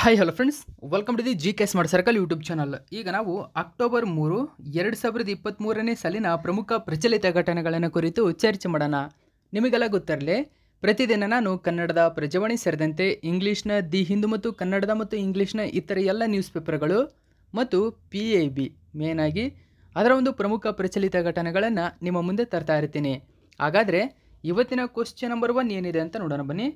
hi hello friends welcome to the G K smart circle YouTube channel ಈಗ ನಾವು October ಮೂರು ಎರಡು ಸಾವಿರದ ಇಪ್ಪತ್ತ್ಮೂರನೇ ಸಾಲಿನ ಪ್ರಮುಖ ಪ್ರಚಲಿತ ಘಟನೆಗಳನ್ನು ಕುರಿತು ಚರ್ಚೆ ಮಾಡೋಣ ನಿಮಗೆಲ್ಲ ಗೊತ್ತಿರಲಿ ಪ್ರತಿದಿನ ನಾನು ಕನ್ನಡದ ಪ್ರಜಾವಾಣಿ ಸೇರಿದಂತೆ ಇಂಗ್ಲೀಷ್ನ ದಿ ಹಿಂದೂ ಮತ್ತು ಕನ್ನಡದ ಮತ್ತು ಇಂಗ್ಲೀಷ್ನ ಇತರ ಎಲ್ಲ ನ್ಯೂಸ್ ಪೇಪರ್ಗಳು ಮತ್ತು ಪಿ ಎ ಬಿ ಮೇನ್ ಆಗಿ ಅದರ ಒಂದು ಪ್ರಮುಖ ಪ್ರಚಲಿತ ಘಟನೆಗಳನ್ನು ನಿಮ್ಮ ಮುಂದೆ ತರ್ತಾ ಇರ್ತೀನಿ ಹಾಗಾದರೆ ಇವತ್ತಿನ ಕ್ವಶನ್ ನಂಬರ್ ಒನ್ ಏನಿದೆ ಅಂತ ನೋಡೋಣ ಬನ್ನಿ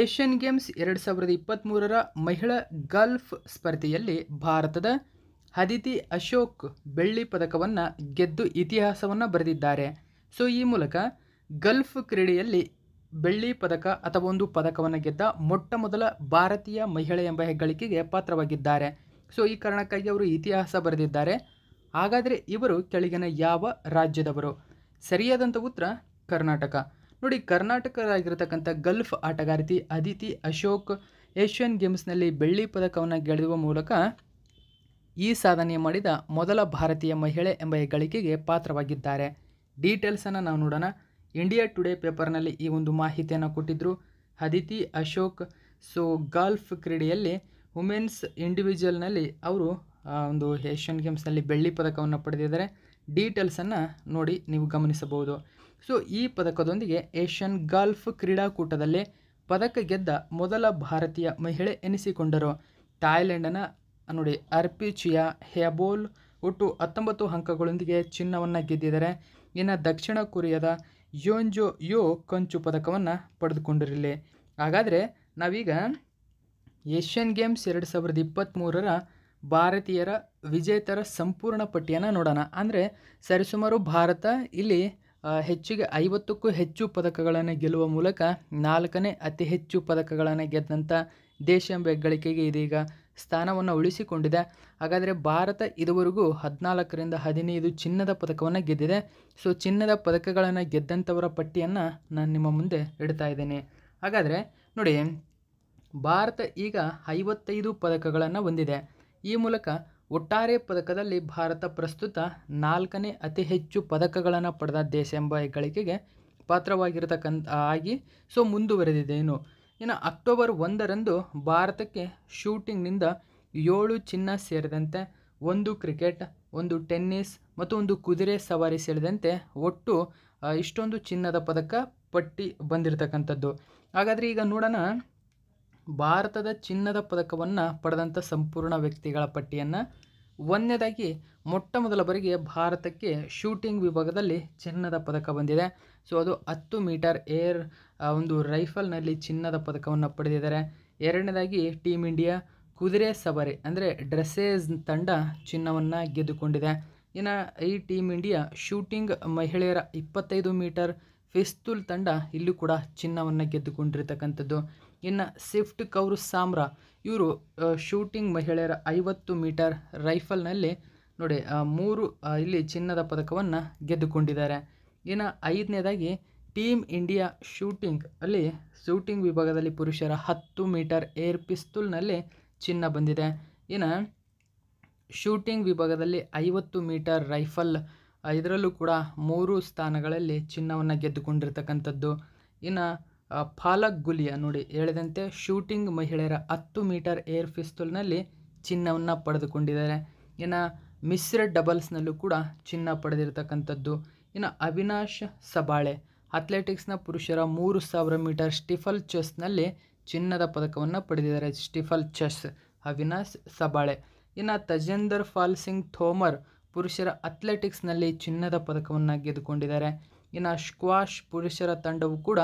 ಏಷ್ಯನ್ ಗೇಮ್ಸ್ ಎರಡು ಸಾವಿರದ ಇಪ್ಪತ್ತ್ಮೂರರ ಮಹಿಳಾ ಗಲ್ಫ್ ಸ್ಪರ್ಧೆಯಲ್ಲಿ ಭಾರತದ ಅದಿತಿ ಅಶೋಕ್ ಬೆಳ್ಳಿ ಪದಕವನ್ನು ಗೆದ್ದು ಇತಿಹಾಸವನ್ನು ಬರೆದಿದ್ದಾರೆ ಸೊ ಈ ಮೂಲಕ ಗಲ್ಫ್ ಕ್ರೀಡೆಯಲ್ಲಿ ಬೆಳ್ಳಿ ಪದಕ ಅಥವಾ ಒಂದು ಪದಕವನ್ನು ಗೆದ್ದ ಮೊಟ್ಟ ಮೊದಲ ಭಾರತೀಯ ಮಹಿಳೆ ಎಂಬ ಹೆಗ್ಗಳಿಕೆಗೆ ಪಾತ್ರವಾಗಿದ್ದಾರೆ ಸೊ ಈ ಕಾರಣಕ್ಕಾಗಿ ಅವರು ಇತಿಹಾಸ ಬರೆದಿದ್ದಾರೆ ಹಾಗಾದರೆ ಇವರು ಕೆಳಗಿನ ಯಾವ ರಾಜ್ಯದವರು ಸರಿಯಾದಂಥ ಉತ್ತರ ಕರ್ನಾಟಕ ನೋಡಿ ಕರ್ನಾಟಕದಾಗಿರತಕ್ಕಂಥ ಗಲ್ಫ್ ಆಟಗಾರ್ತಿ ಅದಿತಿ ಅಶೋಕ್ ಏಷ್ಯನ್ ಗೇಮ್ಸ್ನಲ್ಲಿ ಬೆಳ್ಳಿ ಪದಕವನ್ನು ಗೆಳೆಯುವ ಮೂಲಕ ಈ ಸಾಧನೆ ಮಾಡಿದ ಮೊದಲ ಭಾರತೀಯ ಮಹಿಳೆ ಎಂಬ ಗಳಿಕೆಗೆ ಪಾತ್ರವಾಗಿದ್ದಾರೆ ಡೀಟೇಲ್ಸನ್ನು ನಾವು ನೋಡೋಣ ಇಂಡಿಯಾ ಟುಡೇ ಪೇಪರ್ನಲ್ಲಿ ಈ ಒಂದು ಮಾಹಿತಿಯನ್ನು ಕೊಟ್ಟಿದ್ದರು ಅದಿತಿ ಅಶೋಕ್ ಸೊ ಗಾಲ್ಫ್ ಕ್ರೀಡೆಯಲ್ಲಿ ವುಮೆನ್ಸ್ ಇಂಡಿವಿಜುವಲ್ನಲ್ಲಿ ಅವರು ಒಂದು ಏಷ್ಯನ್ ಗೇಮ್ಸ್ನಲ್ಲಿ ಬೆಳ್ಳಿ ಪದಕವನ್ನು ಪಡೆದಿದ್ದಾರೆ ಡೀಟೇಲ್ಸನ್ನು ನೋಡಿ ನೀವು ಗಮನಿಸಬಹುದು ಸೊ ಈ ಪದಕದೊಂದಿಗೆ ಏಷ್ಯನ್ ಗಾಲ್ಫ್ ಕ್ರೀಡಾಕೂಟದಲ್ಲಿ ಪದಕ ಗೆದ್ದ ಮೊದಲ ಭಾರತೀಯ ಮಹಿಳೆ ಎನಿಸಿಕೊಂಡರು ಥಾಯ್ಲೆಂಡ್ನ ನೋಡಿ ಅರ್ಪಿಚಿಯಾ ಹೆಬೋಲ್ ಒಟ್ಟು ಹತ್ತೊಂಬತ್ತು ಅಂಕಗಳೊಂದಿಗೆ ಚಿನ್ನವನ್ನು ಗೆದ್ದಿದ್ದಾರೆ ಇನ್ನು ದಕ್ಷಿಣ ಕೊರಿಯಾದ ಯೋಂಜೋ ಯೋ ಕಂಚು ಪದಕವನ್ನು ಪಡೆದುಕೊಂಡಿರಲಿ ಹಾಗಾದರೆ ನಾವೀಗ ಏಷ್ಯನ್ ಗೇಮ್ಸ್ ಎರಡು ಸಾವಿರದ ಇಪ್ಪತ್ತ್ಮೂರರ ಭಾರತೀಯರ ವಿಜೇತರ ಸಂಪೂರ್ಣ ಪಟ್ಟಿಯನ್ನು ನೋಡೋಣ ಅಂದರೆ ಸರಿಸುಮಾರು ಭಾರತ ಇಲ್ಲಿ ಹೆಚ್ಚಿಗೆ ಐವತ್ತಕ್ಕೂ ಹೆಚ್ಚು ಪದಕಗಳನ್ನು ಗೆಲ್ಲುವ ಮೂಲಕ ನಾಲ್ಕನೇ ಅತಿ ಹೆಚ್ಚು ಪದಕಗಳನ್ನು ಗೆದ್ದಂಥ ದೇಶ ಎಂಬ ಹೆಗ್ಗಳಿಕೆಗೆ ಇದೀಗ ಸ್ಥಾನವನ್ನು ಉಳಿಸಿಕೊಂಡಿದೆ ಹಾಗಾದರೆ ಭಾರತ ಇದುವರೆಗೂ ಹದಿನಾಲ್ಕರಿಂದ ಹದಿನೈದು ಚಿನ್ನದ ಪದಕವನ್ನು ಗೆದ್ದಿದೆ ಸೊ ಚಿನ್ನದ ಪದಕಗಳನ್ನು ಗೆದ್ದಂಥವರ ಪಟ್ಟಿಯನ್ನು ನಾನು ನಿಮ್ಮ ಮುಂದೆ ಇಡ್ತಾ ಇದ್ದೇನೆ ಹಾಗಾದರೆ ನೋಡಿ ಭಾರತ ಈಗ ಐವತ್ತೈದು ಪದಕಗಳನ್ನು ಹೊಂದಿದೆ ಈ ಮೂಲಕ ಒಟ್ಟಾರೆ ಪದಕದಲ್ಲಿ ಭಾರತ ಪ್ರಸ್ತುತ ನಾಲ್ಕನೇ ಅತಿ ಹೆಚ್ಚು ಪದಕಗಳನ್ನು ಪಡೆದ ದೇಶ ಎಂಬ ಹೆಗ್ಗಳಿಕೆಗೆ ಪಾತ್ರವಾಗಿರತಕ್ಕಂಥ ಆಗಿ ಸೊ ಮುಂದುವರೆದಿದೆ ಏನು ಇನ್ನು ಅಕ್ಟೋಬರ್ ಒಂದರಂದು ಭಾರತಕ್ಕೆ ಶೂಟಿಂಗ್ನಿಂದ ಏಳು ಚಿನ್ನ ಸೇರಿದಂತೆ ಒಂದು ಕ್ರಿಕೆಟ್ ಒಂದು ಟೆನ್ನಿಸ್ ಮತ್ತು ಒಂದು ಕುದುರೆ ಸವಾರಿ ಸೇರಿದಂತೆ ಒಟ್ಟು ಇಷ್ಟೊಂದು ಚಿನ್ನದ ಪದಕ ಪಟ್ಟಿ ಬಂದಿರತಕ್ಕಂಥದ್ದು ಹಾಗಾದರೆ ಈಗ ನೋಡೋಣ ಭಾರತದ ಚಿನ್ನದ ಪದಕವನ್ನು ಪಡೆದಂಥ ಸಂಪೂರ್ಣ ವ್ಯಕ್ತಿಗಳ ಪಟ್ಟಿಯನ್ನು ಒಂದನೇದಾಗಿ ಮೊಟ್ಟ ಮೊದಲ ಬಾರಿಗೆ ಭಾರತಕ್ಕೆ ಶೂಟಿಂಗ್ ವಿಭಾಗದಲ್ಲಿ ಚಿನ್ನದ ಪದಕ ಬಂದಿದೆ ಸೊ ಅದು ಹತ್ತು ಮೀಟರ್ ಏರ್ ಒಂದು ರೈಫಲ್ನಲ್ಲಿ ಚಿನ್ನದ ಪದಕವನ್ನು ಪಡೆದಿದ್ದಾರೆ ಎರಡನೇದಾಗಿ ಟೀಮ್ ಇಂಡಿಯಾ ಕುದುರೆ ಸವಾರಿ ಅಂದರೆ ಡ್ರೆಸ್ಸೇಸ್ ತಂಡ ಚಿನ್ನವನ್ನು ಗೆದ್ದುಕೊಂಡಿದೆ ಇನ್ನು ಈ ಟೀಮ್ ಇಂಡಿಯಾ ಶೂಟಿಂಗ್ ಮಹಿಳೆಯರ ಇಪ್ಪತ್ತೈದು ಮೀಟರ್ ಫಿಸ್ತೂಲ್ ತಂಡ ಇಲ್ಲೂ ಕೂಡ ಚಿನ್ನವನ್ನು ಗೆದ್ದುಕೊಂಡಿರ್ತಕ್ಕಂಥದ್ದು ಇನ್ನು ಸಿಫ್ಟ್ ಕೌರು ಸಾಮ್ರಾ ಇವರು ಶೂಟಿಂಗ್ ಮಹಿಳೆಯರ ಐವತ್ತು ಮೀಟರ್ ರೈಫಲ್ನಲ್ಲಿ ನೋಡಿ ಮೂರು ಇಲ್ಲಿ ಚಿನ್ನದ ಪದಕವನ್ನು ಗೆದ್ದುಕೊಂಡಿದ್ದಾರೆ ಇನ್ನು ಐದನೇದಾಗಿ ಟೀಮ್ ಇಂಡಿಯಾ ಶೂಟಿಂಗ್ ಅಲ್ಲಿ ಶೂಟಿಂಗ್ ವಿಭಾಗದಲ್ಲಿ ಪುರುಷರ ಹತ್ತು ಮೀಟರ್ ಏರ್ ಪಿಸ್ತೂಲ್ನಲ್ಲಿ ಚಿನ್ನ ಬಂದಿದೆ ಇನ್ನು ಶೂಟಿಂಗ್ ವಿಭಾಗದಲ್ಲಿ ಐವತ್ತು ಮೀಟರ್ ರೈಫಲ್ ಇದರಲ್ಲೂ ಕೂಡ ಮೂರು ಸ್ಥಾನಗಳಲ್ಲಿ ಚಿನ್ನವನ್ನು ಗೆದ್ದುಕೊಂಡಿರ್ತಕ್ಕಂಥದ್ದು ಇನ್ನು ಫಾಲಕ್ ಗುಲಿಯಾ ನೋಡಿ ಹೇಳಿದಂತೆ ಶೂಟಿಂಗ್ ಮಹಿಳೆಯರ ಹತ್ತು ಮೀಟರ್ ಏರ್ ಪಿಸ್ತೂಲ್ನಲ್ಲಿ ಚಿನ್ನವನ್ನು ಪಡೆದುಕೊಂಡಿದ್ದಾರೆ ಇನ್ನು ಮಿಶ್ರ ಡಬಲ್ಸ್ನಲ್ಲೂ ಕೂಡ ಚಿನ್ನ ಪಡೆದಿರತಕ್ಕಂಥದ್ದು ಇನ್ನು ಅವಿನಾಶ್ ಸಬಾಳೆ ಅಥ್ಲೆಟಿಕ್ಸ್ನ ಪುರುಷರ ಮೂರು ಸಾವಿರ ಮೀಟರ್ ಸ್ಟಿಫಲ್ ಚೆಸ್ನಲ್ಲಿ ಚಿನ್ನದ ಪದಕವನ್ನು ಪಡೆದಿದ್ದಾರೆ ಸ್ಟಿಫಲ್ ಚೆಸ್ ಅವಿನಾಶ್ ಸಬಾಳೆ ಇನ್ನು ತಜೇಂದರ್ ಫಾಲ್ ಸಿಂಗ್ ಥೋಮರ್ ಪುರುಷರ ಅಥ್ಲೆಟಿಕ್ಸ್ನಲ್ಲಿ ಚಿನ್ನದ ಪದಕವನ್ನು ಗೆದ್ದುಕೊಂಡಿದ್ದಾರೆ ಇನ್ನು ಸ್ಕ್ವಾಷ್ ಪುರುಷರ ತಂಡವು ಕೂಡ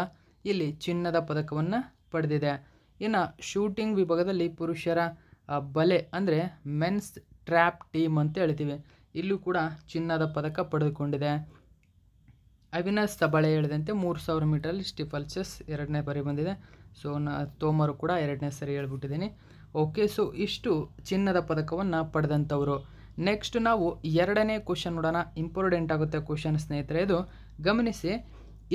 ಇಲ್ಲಿ ಚಿನ್ನದ ಪದಕವನ್ನು ಪಡೆದಿದೆ ಇನ್ನು ಶೂಟಿಂಗ್ ವಿಭಾಗದಲ್ಲಿ ಪುರುಷರ ಬಲೆ ಅಂದರೆ ಮೆನ್ಸ್ ಟ್ರ್ಯಾಪ್ ಟೀಮ್ ಅಂತ ಹೇಳ್ತೀವಿ ಇಲ್ಲೂ ಕೂಡ ಚಿನ್ನದ ಪದಕ ಪಡೆದುಕೊಂಡಿದೆ ಅವಿನಾಶ್ ಸಬಳೆ ಹೇಳಿದಂತೆ ಮೂರು ಸಾವಿರ ಮೀಟರಲ್ಲಿ ಸ್ಟಿಫಲ್ ಎರಡನೇ ಬಾರಿ ಬಂದಿದೆ ಸೊ ನ ತೋಮರು ಕೂಡ ಎರಡನೇ ಸರಿ ಹೇಳ್ಬಿಟ್ಟಿದ್ದೀನಿ ಓಕೆ ಸೊ ಇಷ್ಟು ಚಿನ್ನದ ಪದಕವನ್ನು ಪಡೆದಂಥವರು ನೆಕ್ಸ್ಟ್ ನಾವು ಎರಡನೇ ಕ್ವಶನ್ ನೋಡೋಣ ಇಂಪಾರ್ಟೆಂಟ್ ಆಗುತ್ತೆ ಕ್ವಶನ್ ಸ್ನೇಹಿತರೆ ಇದು ಗಮನಿಸಿ